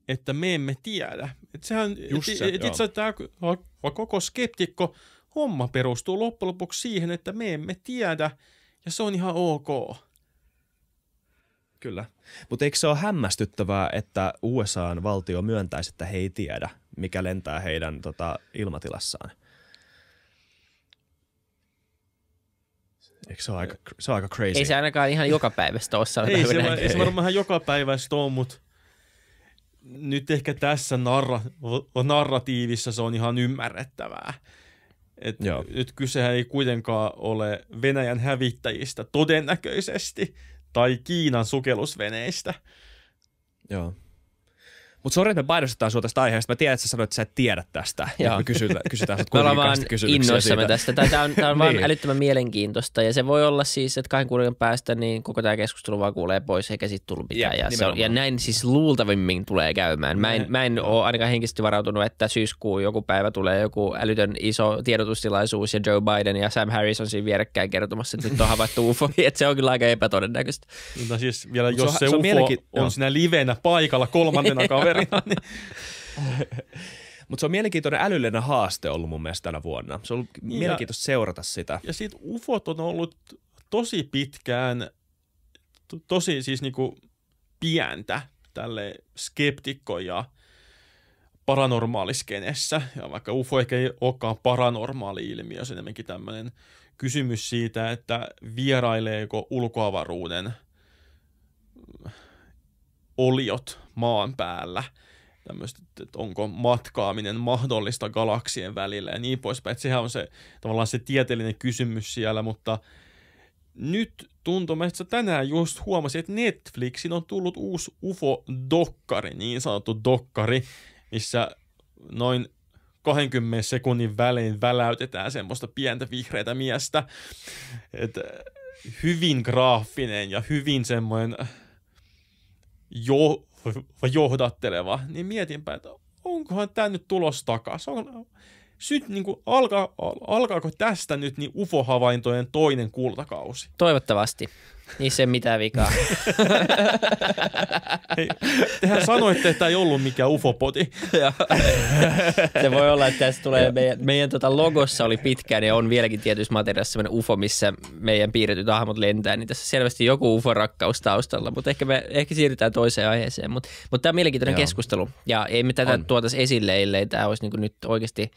että me emme tiedä. Et sehän, Just se, et, itse tämä koko skeptikko homma perustuu loppujen lopuksi siihen, että me emme tiedä, ja se on ihan ok. Kyllä. Mutta eikö se ole hämmästyttävää, että USAn valtio myöntäisi, että he ei tiedä, mikä lentää heidän tota, ilmatilassaan? Eikö se ole aika, se on aika crazy? Ei se ainakaan ihan joka päivästä ole Ei se, ei se varmaan joka päivästä ole, mutta nyt ehkä tässä narra, narratiivissa se on ihan ymmärrettävää. Et nyt kysehän ei kuitenkaan ole Venäjän hävittäjistä todennäköisesti tai Kiinan sukellusveneistä. Joo. Mutta sori, että me painostetaan sinua tästä aiheesta. Mä tiedän, että sä sanoit, että sä et tiedä tästä. Ja Me kysytään, kysytään sut Me ollaan vaan innoissamme tästä. Tämä on, tää on niin. vaan älyttömän mielenkiintoista. Ja se voi olla siis, että kahden kuulijan päästä niin koko tämä keskustelu vaan kuulee pois eikä siitä tullut mitään. Ja, ja, se on, ja näin siis luultavimmin tulee käymään. Mä en, mä en ole ainakaan henkisesti varautunut, että syyskuun joku päivä tulee joku älytön iso tiedotustilaisuus ja Joe Biden ja Sam Harris on siinä vierekkäin kertomassa, että nyt on havaittu UFO. että se on kyllä aika epätodennäköistä. No siis vielä, jos se, se, se UFO on, on siinä livenä paikalla kolmantena kaverina, verran. niin. Mutta se on mielenkiintoinen älyllinen haaste ollut mun mielestä tänä vuonna. Se on ollut ja, mielenkiintoista seurata sitä. Ja siitä ufot on ollut tosi pitkään, to, tosi siis niinku pientä tälle skeptikko ja paranormaaliskenessä. Ja vaikka ufo ehkä ei olekaan paranormaali ilmiö, se on enemmänkin tämmöinen kysymys siitä, että vieraileeko ulkoavaruuden mm, oliot maan päällä. Tämmöistä, että onko matkaaminen mahdollista galaksien välillä ja niin poispäin. Että sehän on se tavallaan se tieteellinen kysymys siellä, mutta nyt tuntuu, että tänään just huomasin, että Netflixin on tullut uusi UFO-dokkari, niin sanottu dokkari, missä noin 20 sekunnin välein väläytetään semmoista pientä vihreitä miestä. että hyvin graafinen ja hyvin semmoinen jo johdatteleva, niin mietinpä, että onkohan tämä nyt tulos takaisin. On, syt, niin kuin, alkaa, alkaako tästä nyt niin UFO-havaintojen toinen kultakausi? Toivottavasti. Niin se mitä vikaa. Hei, tehän sanoitte, että ei ollut mikään ufopoti. se voi olla, että tässä tulee meidän, meidän tota logossa oli pitkään ja on vieläkin tietyissä materiaalissa sellainen ufo, missä meidän piirretyt ahmot lentää, niin tässä selvästi joku ufo taustalla, mutta ehkä me ehkä siirrytään toiseen aiheeseen. Mutta mut, tämä on mielenkiintoinen Joo. keskustelu ja ei me tätä on. tuotaisi esille, ellei tämä olisi niinku nyt oikeasti –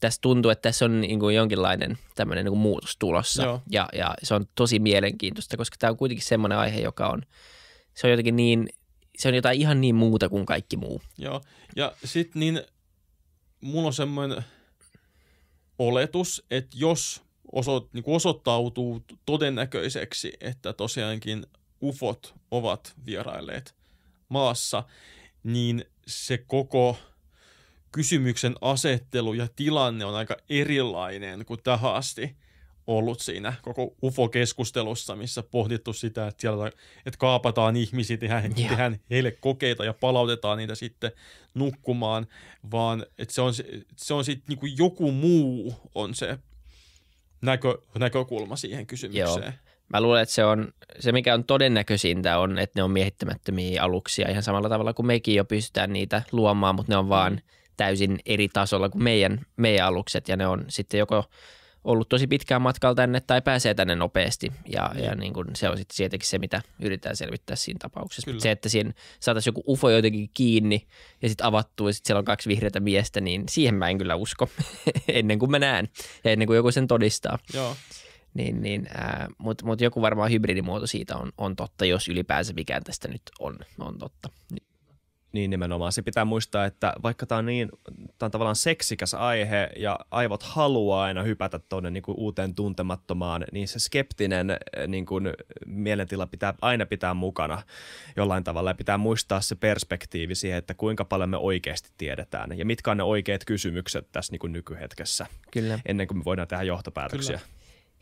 tässä tuntuu, että tässä on niin kuin jonkinlainen tämmöinen niin kuin muutos tulossa. Ja, ja se on tosi mielenkiintoista, koska tämä on kuitenkin semmoinen aihe, joka on, se on jotenkin niin, se on jotain ihan niin muuta kuin kaikki muu. Joo, ja sitten niin mulla on semmoinen oletus, että jos osoit, niin kuin osoittautuu todennäköiseksi, että tosiaankin ufot ovat vierailleet maassa, niin se koko – kysymyksen asettelu ja tilanne on aika erilainen kuin tähän asti ollut siinä koko UFO-keskustelussa, missä pohdittu sitä, että, siellä, että kaapataan ihmisiä, tehdään, yeah. tehdään heille kokeita ja palautetaan niitä sitten nukkumaan, vaan että se on, se on sitten niin joku muu on se näkö, näkökulma siihen kysymykseen. Joo. Mä luulen, että se, on, se mikä on todennäköisintä on, että ne on miehittämättömiä aluksia ihan samalla tavalla kuin mekin jo pystytään niitä luomaan, mutta ne on vaan mm. – täysin eri tasolla kuin meidän, meidän alukset ja ne on sitten joko ollut tosi pitkään matkalla tänne tai pääsee tänne nopeasti. Ja, mm. ja niin kuin se on sitten sieltäkin se, mitä yritetään selvittää siinä tapauksessa. Se, että siinä saataisiin joku ufo jotenkin kiinni ja sitten avattuu ja sitten siellä on kaksi vihreätä miestä, niin siihen mä en kyllä usko ennen kuin mä näen ja ennen kuin joku sen todistaa. Joo. Niin, niin, Mutta mut joku varmaan hybridimuoto siitä on, on totta, jos ylipäänsä mikään tästä nyt on, on totta. Niin. Niin nimenomaan. Se pitää muistaa, että vaikka tämä on niin, on tavallaan seksikäs aihe ja aivot haluaa aina hypätä tuonne niin kuin uuteen tuntemattomaan, niin se skeptinen eh, niin kuin, mielentila pitää aina pitää mukana jollain tavalla ja pitää muistaa se perspektiivi siihen, että kuinka paljon me oikeasti tiedetään ja mitkä on ne oikeat kysymykset tässä niin kuin nykyhetkessä Kyllä. ennen kuin me voidaan tehdä johtopäätöksiä. Kyllä.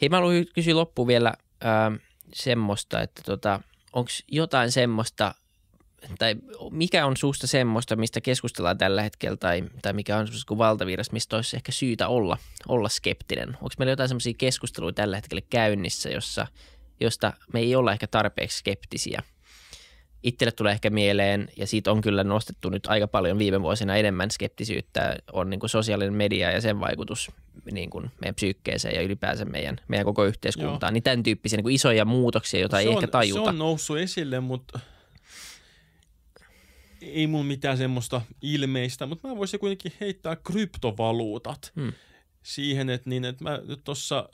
Hei, mä haluan kysyä loppuun vielä äh, semmoista, että tota, onko jotain semmoista – tai mikä on suusta semmoista, mistä keskustellaan tällä hetkellä, tai, tai mikä on semmoista kuin valtavirras, mistä olisi ehkä syytä olla, olla skeptinen? Onko meillä jotain semmoisia keskusteluja tällä hetkellä käynnissä, jossa, josta me ei olla ehkä tarpeeksi skeptisiä? Itselle tulee ehkä mieleen, ja siitä on kyllä nostettu nyt aika paljon viime vuosina enemmän skeptisyyttä, on niin kuin sosiaalinen media ja sen vaikutus niin kuin meidän psyykkeeseen ja ylipäänsä meidän, meidän koko yhteiskuntaan. Joo. Niin tämän tyyppisiä niin kuin isoja muutoksia, joita se ei on, ehkä tajuta. Se on noussut esille, mutta – ei mulla mitään semmoista ilmeistä, mutta mä voisin kuitenkin heittää kryptovaluutat hmm. siihen, että, niin, että mä nyt tuossa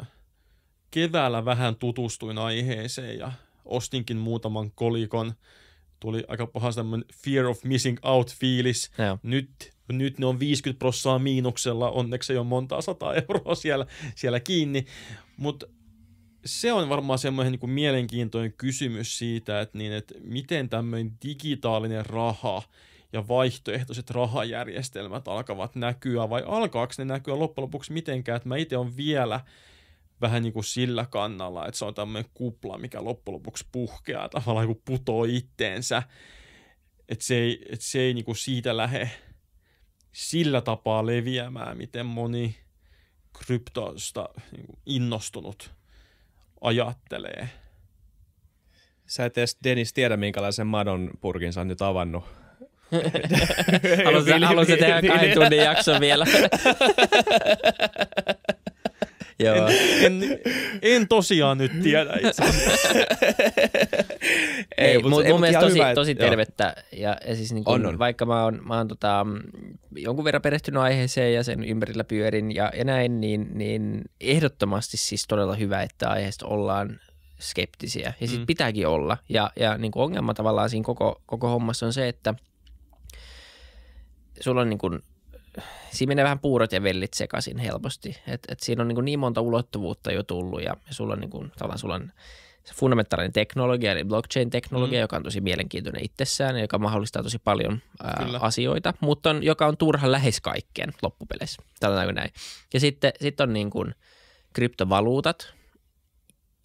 keväällä vähän tutustuin aiheeseen ja ostinkin muutaman kolikon. Tuli aika paha tämmöinen fear of missing out fiilis. Nyt, nyt ne on 50 prossaa miinuksella, onneksi ei ole montaa sataa euroa siellä, siellä kiinni. Mutta se on varmaan semmoinen niin mielenkiintoinen kysymys siitä, että, niin, että miten tämmöinen digitaalinen raha ja vaihtoehtoiset rahajärjestelmät alkavat näkyä, vai alkaako ne näkyä loppujen lopuksi mitenkään, että mä itse on vielä vähän niin kuin sillä kannalla, että se on tämmöinen kupla, mikä loppujen lopuksi puhkeaa tavallaan kuin putoo itteensä, että se ei, että se ei niin kuin siitä lähde sillä tapaa leviämään, miten moni kryptosta niinku innostunut ajattelee. Sä et edes, Dennis, tiedä, minkälaisen madon purkin sä oot nyt avannut. haluatko, haluatko tehdä kahden tunnin jakson vielä? Joo. En, en, en tosiaan nyt tiedä itse Ei, ei, mutta mun mielestä tosi, hyvä, tosi tervettä. Ja, ja siis niin kuin, on, on. vaikka mä oon, mä oon tota, mm, jonkun verran perehtynyt aiheeseen ja sen ympärillä pyörin ja, ja näin, niin, niin ehdottomasti siis todella hyvä, että aiheesta ollaan skeptisiä. Ja sitten mm. pitääkin olla. Ja, ja niin kuin ongelma tavallaan siinä koko, koko hommassa on se, että sulla on niin kuin siinä menee vähän puurot ja vellit sekaisin helposti. Et, et siinä on niin, niin monta ulottuvuutta jo tullut ja, ja sulla on, niin kuin, tavallaan sulla on se fundamentaalinen teknologia, eli blockchain-teknologia, mm. joka on tosi mielenkiintoinen itsessään ja joka mahdollistaa tosi paljon ää, asioita, mutta on, joka on turha lähes kaikkeen loppupeleissä, Tällä näin. Ja sitten sit on niin kuin kryptovaluutat,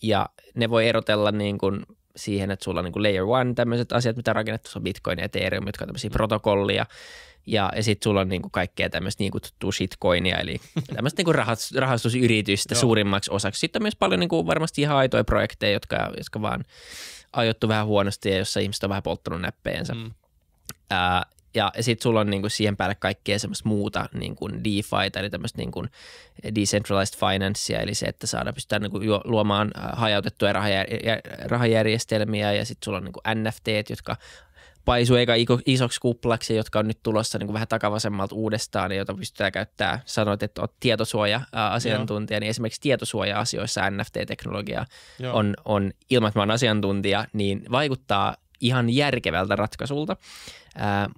ja ne voi erotella niin kuin siihen, että sulla on niin kuin layer one tämmöiset asiat, mitä rakennettu, se on Bitcoin ja Ethereum, jotka on tämmöisiä mm. protokollia, ja, ja sitten sulla on niinku kaikkea tämmöistä niin kutsuttua shitcoinia, eli tämmöistä niinku rahast- rahastusyritystä suurimmaksi osaksi. Sitten on myös paljon niinku varmasti ihan aitoja projekteja, jotka, jotka vaan ajoittu vähän huonosti ja jossa ihmiset on vähän polttanut näppeensä. Mm. Ää, ja sitten sulla on niin kuin siihen päälle kaikkea semmoista muuta niin kuin DeFi eli tämmöistä niin kuin decentralized financea, eli se, että saadaan pystytään niin kuin luomaan äh, hajautettuja rahajärjestelmiä ja sitten sulla on niin kuin NFT, jotka paisuu eikä isoksi kuplaksi, jotka on nyt tulossa niin kuin vähän takavasemmalta uudestaan ja jota pystytään käyttämään. Sanoit, että olet tietosuoja-asiantuntija, äh, Joo. niin esimerkiksi tietosuoja-asioissa NFT-teknologia Joo. on, on ilman, että mä asiantuntija, niin vaikuttaa ihan järkevältä ratkaisulta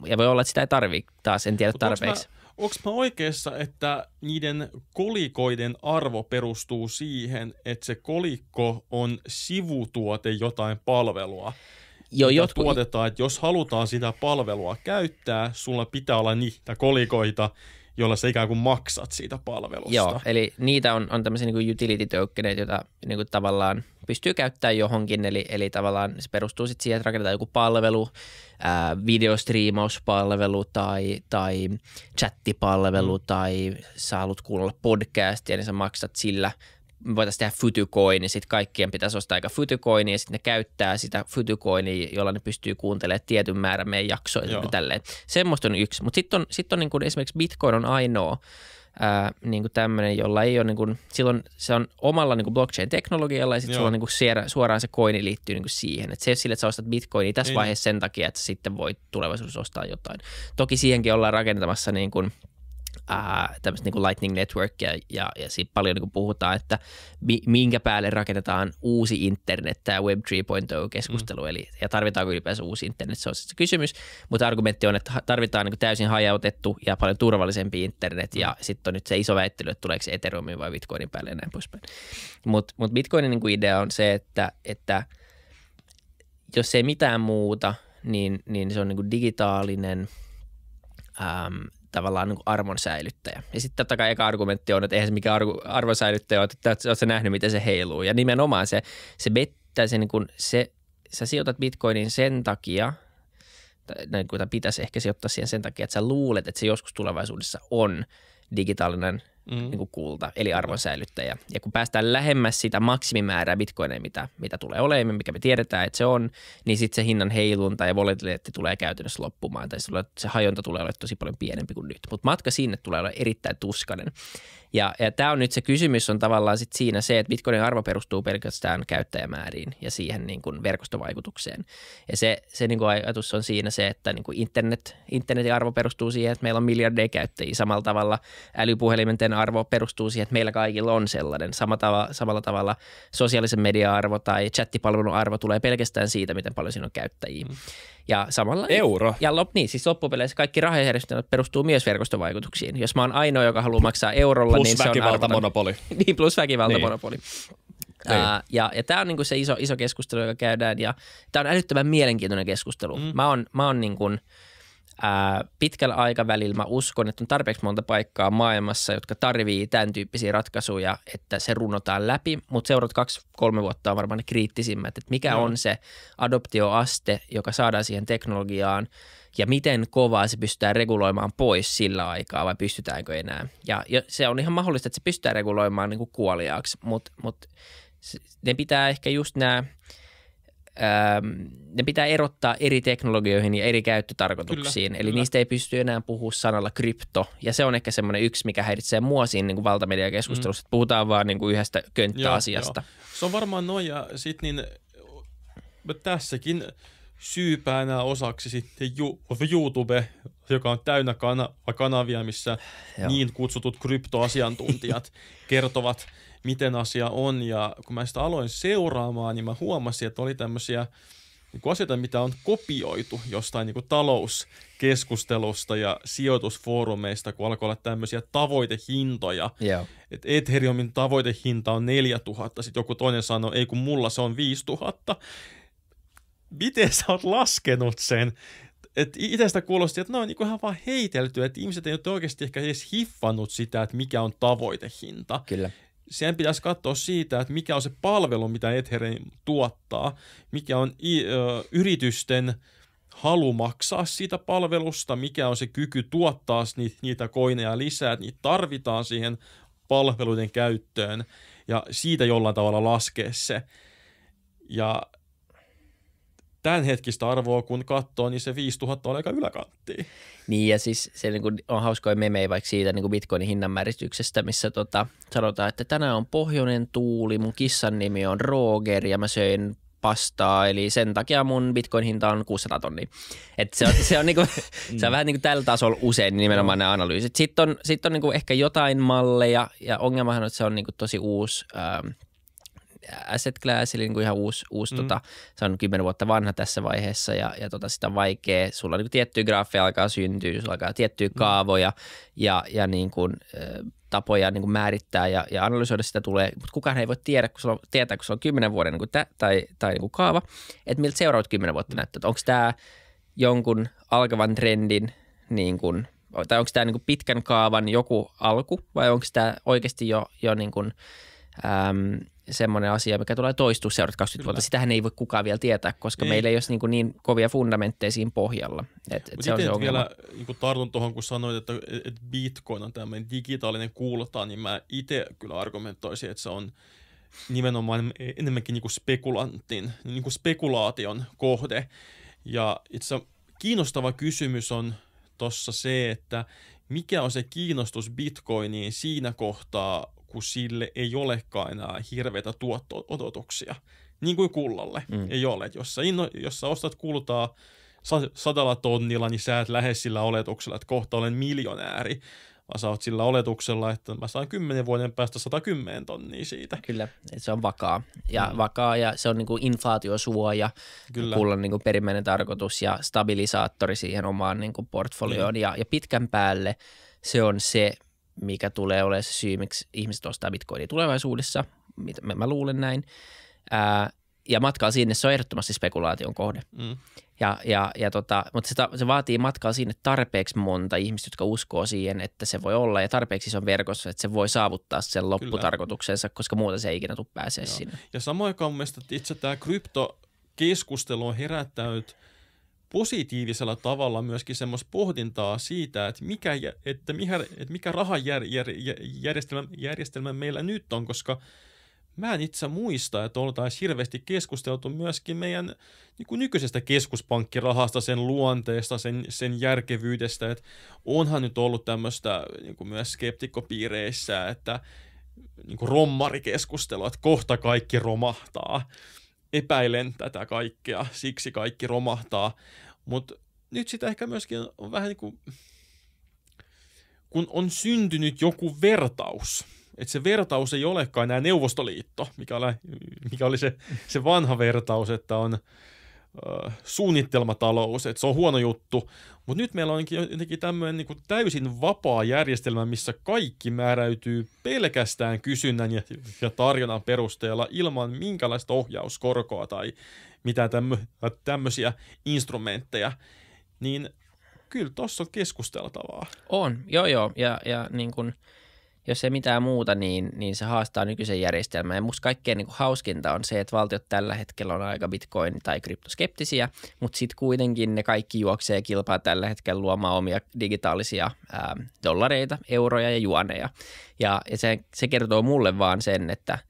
ja voi olla, että sitä ei tarvitse taas, en tiedä tarpeeksi. Onko mä, mä oikeassa, että niiden kolikoiden arvo perustuu siihen, että se kolikko on sivutuote jotain palvelua? Joo, jotkut... tuotetaan, että jos halutaan sitä palvelua käyttää, sulla pitää olla niitä kolikoita, jolla sä ikään kuin maksat siitä palvelusta. Joo, eli niitä on, on tämmöisiä niin utility tokeneita, joita niin kuin tavallaan pystyy käyttämään johonkin, eli, eli tavallaan se perustuu sitten siihen, että rakennetaan joku palvelu, ää, videostriimauspalvelu tai, tai chattipalvelu mm. tai sä haluat kuunnella podcastia, niin sä maksat sillä – voitaisiin tehdä fytykoini, niin sitten kaikkien pitäisi ostaa aika fytykoini ja sitten ne käyttää sitä fytykoinia, jolla ne pystyy kuuntelemaan tietyn määrän meidän jaksoja. Semmoista on yksi. Mutta sitten on, sit on niin esimerkiksi Bitcoin on ainoa ää, niin kuin tämmöinen, jolla ei ole, niinku, silloin se on omalla niin kuin blockchain-teknologialla ja sitten sulla on niinku siellä, suoraan se koini liittyy niin kuin siihen. Et se ei sille, että sä ostat bitcoinia tässä niin. vaiheessa sen takia, että sitten voi tulevaisuudessa ostaa jotain. Toki siihenkin ollaan rakentamassa niin kuin – äh, tämmöistä niin Lightning Network ja, ja siitä paljon niin kuin puhutaan, että mi, minkä päälle rakennetaan uusi internet, tämä Web 3.0-keskustelu, mm. eli ja tarvitaanko ylipäänsä uusi internet, se on siis se kysymys, mutta argumentti on, että tarvitaan niin kuin täysin hajautettu ja paljon turvallisempi internet, ja mm. sitten on nyt se iso väittely, että tuleeko se Ethereumin vai Bitcoinin päälle ja näin poispäin. Mutta mut Bitcoinin niin idea on se, että, että jos ei mitään muuta, niin, niin se on niin kuin digitaalinen – äm, tavallaan niin arvon säilyttäjä. Ja sitten totta kai eka argumentti on, että eihän se mikä arvo, arvon säilyttäjä ole, että oletko sä nähnyt, miten se heiluu. Ja nimenomaan se, se bettä, se, niin kuin, se, sä sijoitat bitcoinin sen takia, tai, niin kuin, tai pitäisi ehkä sijoittaa siihen sen takia, että sä luulet, että se joskus tulevaisuudessa on digitaalinen – mm. niin kuin kulta, eli arvonsäilyttäjä. Ja kun päästään lähemmäs sitä maksimimäärää bitcoineja, mitä, mitä tulee olemaan, mikä me tiedetään, että se on, niin sitten se hinnan heilunta ja volatiliteetti tulee käytännössä loppumaan, tai se, se hajonta tulee olemaan tosi paljon pienempi kuin nyt. Mutta matka sinne tulee olla erittäin tuskainen. Ja, ja tämä on nyt se kysymys on tavallaan sit siinä se, että Bitcoinin arvo perustuu pelkästään käyttäjämääriin ja siihen niin kuin verkostovaikutukseen. Ja se, se niin kuin ajatus on siinä se, että niin kuin internet, internetin arvo perustuu siihen, että meillä on miljardeja käyttäjiä. Samalla tavalla älypuhelimenten arvo perustuu siihen, että meillä kaikilla on sellainen. Sama tava, samalla tavalla sosiaalisen median arvo tai chattipalvelun arvo tulee pelkästään siitä, miten paljon siinä on käyttäjiä. Mm. Ja samalla... Euro? Ja lop, niin, siis loppupeleissä kaikki rahajärjestelmät perustuu myös verkostovaikutuksiin. Jos mä oon ainoa, joka haluaa maksaa eurolla, plus niin se on monopoli. niin, plus väkivaltamonopoli. Niin. niin. Ää, ja ja tämä on niinku se iso, iso keskustelu, joka käydään ja tämä on älyttömän mielenkiintoinen keskustelu. Mm. Mä oon, mä oon niinku, ää, pitkällä aikavälillä mä uskon, että on tarpeeksi monta paikkaa maailmassa, jotka tarvii tämän tyyppisiä ratkaisuja, että se runotaan läpi, mutta seuraavat kaksi-kolme vuotta on varmaan ne kriittisimmät, että mikä no. on se adoptioaste, joka saadaan siihen teknologiaan ja miten kovaa se pystytään reguloimaan pois sillä aikaa vai pystytäänkö enää. Ja, ja se on ihan mahdollista, että se pystytään reguloimaan niin kuin kuoliaaksi, mutta mut ne pitää ehkä just nämä – ne pitää erottaa eri teknologioihin ja eri käyttötarkoituksiin. Kyllä, Eli kyllä. niistä ei pysty enää puhua sanalla krypto. Ja se on ehkä semmoinen yksi, mikä häiritsee mua siinä niin kuin valtamediakeskustelussa, mm. että puhutaan vaan niin kuin yhdestä könttäasiasta. Joo, joo. Se on varmaan noin ja sitten niin, tässäkin syypäänä osaksi sitten YouTube joka on täynnä kana- kanavia, missä Joo. niin kutsutut kryptoasiantuntijat kertovat, miten asia on. Ja kun mä sitä aloin seuraamaan, niin mä huomasin, että oli tämmöisiä niin kuin asioita, mitä on kopioitu jostain niin kuin talouskeskustelusta ja sijoitusfoorumeista, kun alkoi olla tämmöisiä tavoitehintoja. että Et Ethereumin tavoitehinta on 4000, sitten joku toinen sanoi, ei kun mulla se on 5000. Miten sä oot laskenut sen? Et itestä kuulosti, että ne on niinku ihan vaan heitelty, että ihmiset ei ole oikeasti ehkä edes hiffannut sitä, että mikä on tavoitehinta. Kyllä. Sen pitäisi katsoa siitä, että mikä on se palvelu, mitä Ethereum tuottaa, mikä on i- ö, yritysten halu maksaa siitä palvelusta, mikä on se kyky tuottaa niitä, niitä koineja lisää, että niitä tarvitaan siihen palveluiden käyttöön ja siitä jollain tavalla laskea se. Ja hetkistä arvoa kun katsoo, niin se 5000 on aika yläkanttiin. Niin ja siis se niin kuin on hauskoja memejä vaikka siitä niin kuin bitcoinin hinnanmäärityksestä, missä tota, sanotaan, että tänään on pohjoinen tuuli, mun kissan nimi on Roger ja mä söin pastaa, eli sen takia mun bitcoin-hinta on 600 tonnia. Et se on, se on, niinku, se on mm. vähän niinku tällä tasolla usein niin nimenomaan ne analyysit. Sitten on, sit on niinku ehkä jotain malleja, ja ongelmahan on, että se on niinku tosi uusi ähm, Äh, asset class, eli niin kuin ihan uusi, uusi mm. tota, se on kymmenen vuotta vanha tässä vaiheessa ja, ja tota, sitä on vaikea, sulla on niin tiettyjä graafeja alkaa syntyä, sulla alkaa tiettyjä mm. kaavoja ja, ja niin kuin, tapoja niin kuin määrittää ja, ja analysoida sitä tulee, mutta kukaan ei voi tiedä, kun on, tietää, kun se on kymmenen vuoden niin kuin tä, tai, tai niin kuin kaava, että miltä seuraavat kymmenen vuotta mm. näyttää, onko tämä jonkun alkavan trendin niin kuin, tai onko tämä niin pitkän kaavan joku alku vai onko tämä oikeasti jo, jo niin kuin, äm, semmoinen asia, mikä tulee toistua seuraavat 20 Kyllä. vuotta. Sitähän ei voi kukaan vielä tietää, koska ei. meillä ei ole niin, niin kovia fundamentteja siinä pohjalla. Et, et se on se ongelma. vielä niin tartun tuohon, kun sanoit, että, että Bitcoin on tämmöinen digitaalinen kulta, niin mä itse kyllä argumentoisin, että se on nimenomaan enemmänkin niin kuin spekulantin, niin kuin spekulaation kohde. Ja itse kiinnostava kysymys on tuossa se, että mikä on se kiinnostus Bitcoiniin siinä kohtaa, kun sille ei olekaan enää hirveitä tuotto-odotuksia. Niin kuin kullalle mm. ei ole. Jos sä, inno, jos sä ostat kultaa sadalla tonnilla, niin sä et lähde sillä oletuksella, että kohta olen miljonääri, vaan sä oot sillä oletuksella, että mä saan kymmenen vuoden päästä 110 tonnia siitä. Kyllä, se on vakaa. Ja mm. vakaa ja se on niin kuin inflaatiosuoja, Kyllä. kullan niin kuin perimmäinen tarkoitus ja stabilisaattori siihen omaan niinku niin kuin portfolioon. Mm. Ja, ja pitkän päälle se on se, mikä tulee olemaan se syy, miksi ihmiset ostaa bitcoinia tulevaisuudessa. Mä, mä luulen näin. Ää, ja matkaa sinne, se on ehdottomasti spekulaation kohde. Mm. Ja, ja, ja tota, mutta se, se vaatii matkaa sinne tarpeeksi monta ihmistä, jotka uskoo siihen, että se voi olla ja tarpeeksi se on verkossa, että se voi saavuttaa sen lopputarkoituksensa, Kyllä. koska muuta se ei ikinä tule pääsee Joo. sinne. Ja samoin aikaan mun mielestä itse tämä krypto keskustelu on herättänyt – positiivisella tavalla myöskin semmoista pohdintaa siitä, että mikä, että mikä, että mikä rahajärjestelmä järjestelmä meillä nyt on, koska mä en itse muista, että oltaisiin hirveästi keskusteltu myöskin meidän niin kuin nykyisestä keskuspankkirahasta, sen luonteesta, sen, sen järkevyydestä, että onhan nyt ollut tämmöistä niin kuin myös skeptikkopiireissä, että niin kuin rommarikeskustelu, että kohta kaikki romahtaa. Epäilen tätä kaikkea, siksi kaikki romahtaa. Mutta nyt sitä ehkä myöskin on vähän niin kuin, kun on syntynyt joku vertaus, että se vertaus ei olekaan enää Neuvostoliitto, mikä oli, mikä oli se, se vanha vertaus, että on suunnittelmatalous, että se on huono juttu, mutta nyt meillä onkin jotenkin tämmöinen niin täysin vapaa järjestelmä, missä kaikki määräytyy pelkästään kysynnän ja, ja tarjonnan perusteella ilman minkälaista ohjauskorkoa tai mitään tämmö, tämmöisiä instrumentteja, niin kyllä tuossa on keskusteltavaa. On, joo joo, ja, ja niin kun, jos ei mitään muuta, niin, niin se haastaa nykyisen järjestelmän. Ja musta kaikkein niin hauskinta on se, että valtiot tällä hetkellä on aika bitcoin- tai kryptoskeptisiä, mutta sitten kuitenkin ne kaikki juoksee kilpaa tällä hetkellä luomaan omia digitaalisia ää, dollareita, euroja ja juoneja. Ja, ja se, se kertoo mulle vaan sen, että –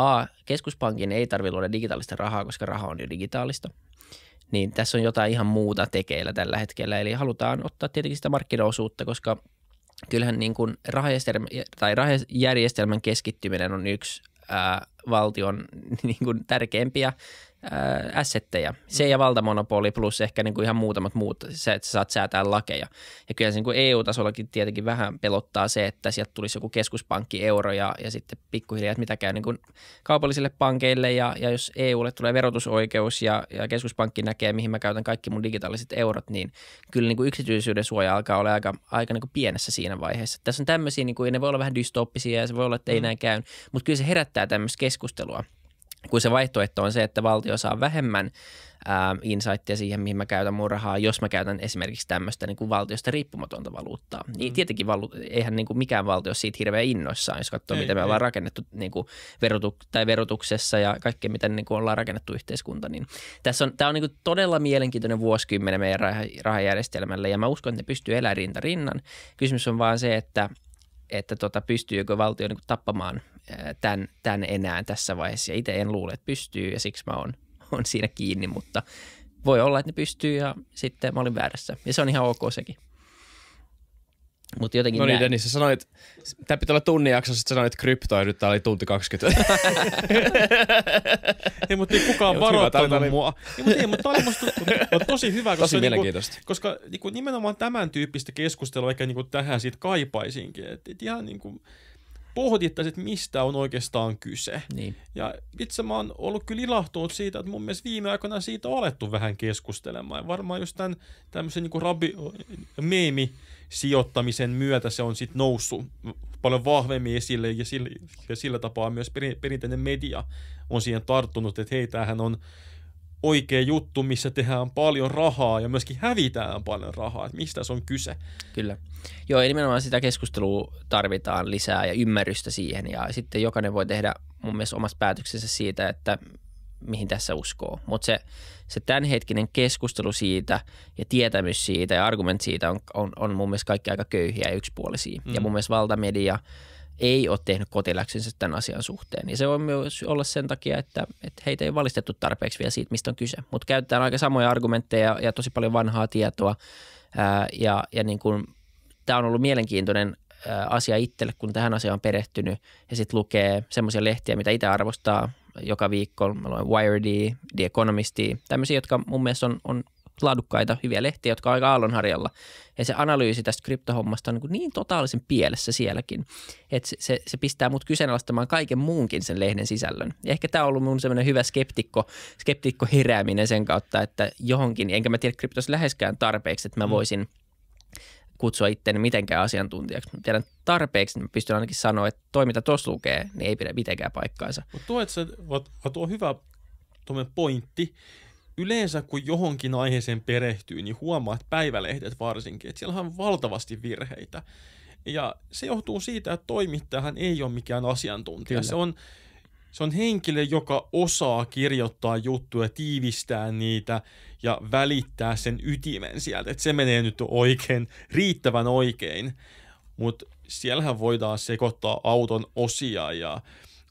A, keskuspankin ei tarvitse luoda digitaalista rahaa, koska raha on jo digitaalista. Niin tässä on jotain ihan muuta tekeillä tällä hetkellä. Eli halutaan ottaa tietenkin sitä markkinaosuutta, koska kyllähän niin kuin rahajärjestelmä, tai rahajärjestelmän keskittyminen on yksi ää, valtion niin kuin tärkeimpiä äh, assetteja. Se ja mm. valtamonopoli plus ehkä niin kuin ihan muutamat muut, se, että sä saat säätää lakeja. Ja kyllä se niin kuin EU-tasollakin tietenkin vähän pelottaa se, että sieltä tulisi joku keskuspankki euro ja, ja sitten pikkuhiljaa, että mitä käy niin kuin kaupallisille pankeille ja, ja jos EUlle tulee verotusoikeus ja, ja keskuspankki näkee, mihin mä käytän kaikki mun digitaaliset eurot, niin kyllä niin kuin yksityisyyden suoja alkaa olla aika, aika niin kuin pienessä siinä vaiheessa. Tässä on tämmöisiä, niin kuin, ne voi olla vähän dystoppisia ja se voi olla, että ei mm. näin käy, mutta kyllä se herättää tämmöistä keskustelua – kun se vaihtoehto on se, että valtio saa vähemmän äh, insightia siihen, mihin mä käytän mun rahaa, jos mä käytän esimerkiksi tämmöistä niin kuin valtiosta riippumatonta valuuttaa. Niin mm. Niin tietenkin valu- eihän niin kuin mikään valtio siitä hirveän innoissaan, jos katsoo, ei, miten me ei. ollaan rakennettu niin kuin verotu- tai verotuksessa ja kaikkea, miten niin kuin ollaan rakennettu yhteiskunta. Niin tässä on, tämä on niin kuin todella mielenkiintoinen vuosikymmenen meidän rah- rahajärjestelmälle ja mä uskon, että ne pystyy elämään rinta rinnan. Kysymys on vaan se, että – että tota, pystyykö valtio niin tappamaan tämän, tämän enää tässä vaiheessa. itse en luule, että pystyy ja siksi mä oon, on siinä kiinni, mutta voi olla, että ne pystyy ja sitten mä olin väärässä. Ja se on ihan ok sekin. Mut jotenkin no niin, nä- Dennis, sä sanoit, tämä pitää olla tunnin jakso, että sä sanoit ja nyt tää oli tunti 20. ei, mutta ei kukaan ei, varoittanut hyvä, oli... mua. Ei, mutta ei, mutta tää oli musta no, tosi hyvä, koska, tosi niinku, koska niinku, nimenomaan tämän tyyppistä keskustelua ehkä niinku tähän siitä kaipaisinkin. Että et ihan kuin... Niinku- pohdittaisiin, että mistä on oikeastaan kyse. Niin. Ja itse mä oon ollut kyllä ilahtunut siitä, että mun mielestä viime aikoina siitä on alettu vähän keskustelemaan. Ja varmaan just tämän tämmöisen niin rabi, meemi sijoittamisen myötä se on sitten noussut paljon vahvemmin esille ja sillä, ja sillä tapaa myös perinteinen media on siihen tarttunut, että hei, tämähän on oikea juttu, missä tehdään paljon rahaa ja myöskin hävitään paljon rahaa, että mistä se on kyse. Kyllä. Joo, ja nimenomaan sitä keskustelua tarvitaan lisää ja ymmärrystä siihen ja sitten jokainen voi tehdä mun mielestä omassa päätöksensä siitä, että mihin tässä uskoo. Mutta se, se tämänhetkinen keskustelu siitä ja tietämys siitä ja argument siitä on, on, on mun mielestä kaikki aika köyhiä ja yksipuolisia. Mm. Ja mun mielestä valtamedia – ei ole tehnyt kotiläksynsä tämän asian suhteen. Ja se voi myös olla sen takia, että, että heitä ei valistettu tarpeeksi vielä siitä, mistä on kyse. Mutta käytetään aika samoja argumentteja ja tosi paljon vanhaa tietoa. Ää, ja ja niin tämä on ollut mielenkiintoinen asia itselle, kun tähän asiaan on perehtynyt ja sitten lukee semmoisia lehtiä, mitä itse arvostaa joka viikko. Mä luen Wiredia, The Economistia, tämmöisiä, jotka mun mielestä on, on laadukkaita, hyviä lehtiä, jotka on aika aallonharjalla. Ja se analyysi tästä kryptohommasta on niin, niin totaalisen pielessä sielläkin, että se, se, se pistää mut kyseenalaistamaan kaiken muunkin sen lehden sisällön. Ja ehkä tämä on ollut mun semmoinen hyvä skeptikko, skeptikko herääminen sen kautta, että johonkin, enkä mä tiedä kryptos läheskään tarpeeksi, että mä mm. voisin kutsua itseäni mitenkään asiantuntijaksi. Mä tiedän tarpeeksi, niin mä pystyn ainakin sanoa, että toi mitä tuossa lukee, niin ei pidä mitenkään paikkaansa. Mutta tuo, tuo on hyvä pointti, yleensä kun johonkin aiheeseen perehtyy, niin huomaat päivälehdet varsinkin, että siellä on valtavasti virheitä. Ja se johtuu siitä, että toimittajahan ei ole mikään asiantuntija. Se on, se on henkilö, joka osaa kirjoittaa juttuja, tiivistää niitä ja välittää sen ytimen sieltä. Että se menee nyt oikein, riittävän oikein. Mutta siellähän voidaan sekoittaa auton osia ja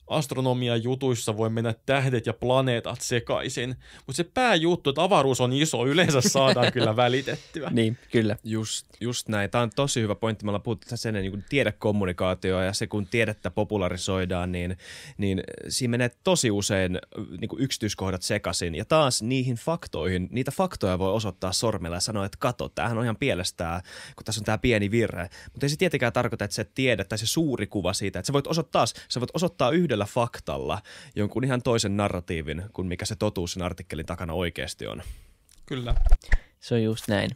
astronomian jutuissa voi mennä tähdet ja planeetat sekaisin, mutta se pääjuttu, että avaruus on iso, yleensä saadaan kyllä välitettyä. Niin, kyllä. Just, just näin. Tämä on tosi hyvä pointti. Me ollaan puhuttu sen niin kommunikaatioa ja se, kun tiedettä popularisoidaan, niin, niin siinä menee tosi usein niin kuin yksityiskohdat sekaisin. Ja taas niihin faktoihin, niitä faktoja voi osoittaa sormella ja sanoa, että kato, tämähän on ihan pielestää, kun tässä on tämä pieni virhe. Mutta ei se tietenkään tarkoita, että se tiedä tai se suuri kuva siitä, että sä voit osoittaa, sä voit osoittaa yhdellä yhdellä faktalla jonkun ihan toisen narratiivin kuin mikä se totuus sen artikkelin takana oikeasti on. Kyllä. Se on just näin.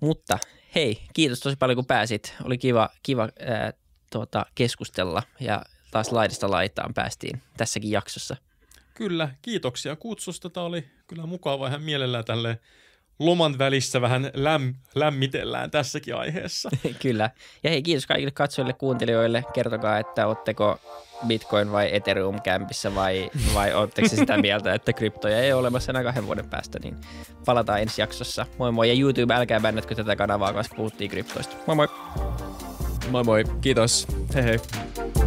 Mutta hei, kiitos tosi paljon kun pääsit. Oli kiva, kiva ää, tuota, keskustella ja taas laidasta laitaan päästiin tässäkin jaksossa. Kyllä, kiitoksia kutsusta. Tämä oli kyllä mukava ihan mielellään tälle loman välissä vähän läm, lämmitellään tässäkin aiheessa. Kyllä. Ja hei, kiitos kaikille katsojille, kuuntelijoille. Kertokaa, että otteko Bitcoin vai Ethereum kämpissä vai, vai oletteko sitä mieltä, että kryptoja ei ole olemassa enää kahden vuoden päästä, niin palataan ensi jaksossa. Moi moi ja YouTube, älkää bännätkö tätä kanavaa, koska puhuttiin kryptoista. Moi moi! Moi moi, kiitos. Hei hei.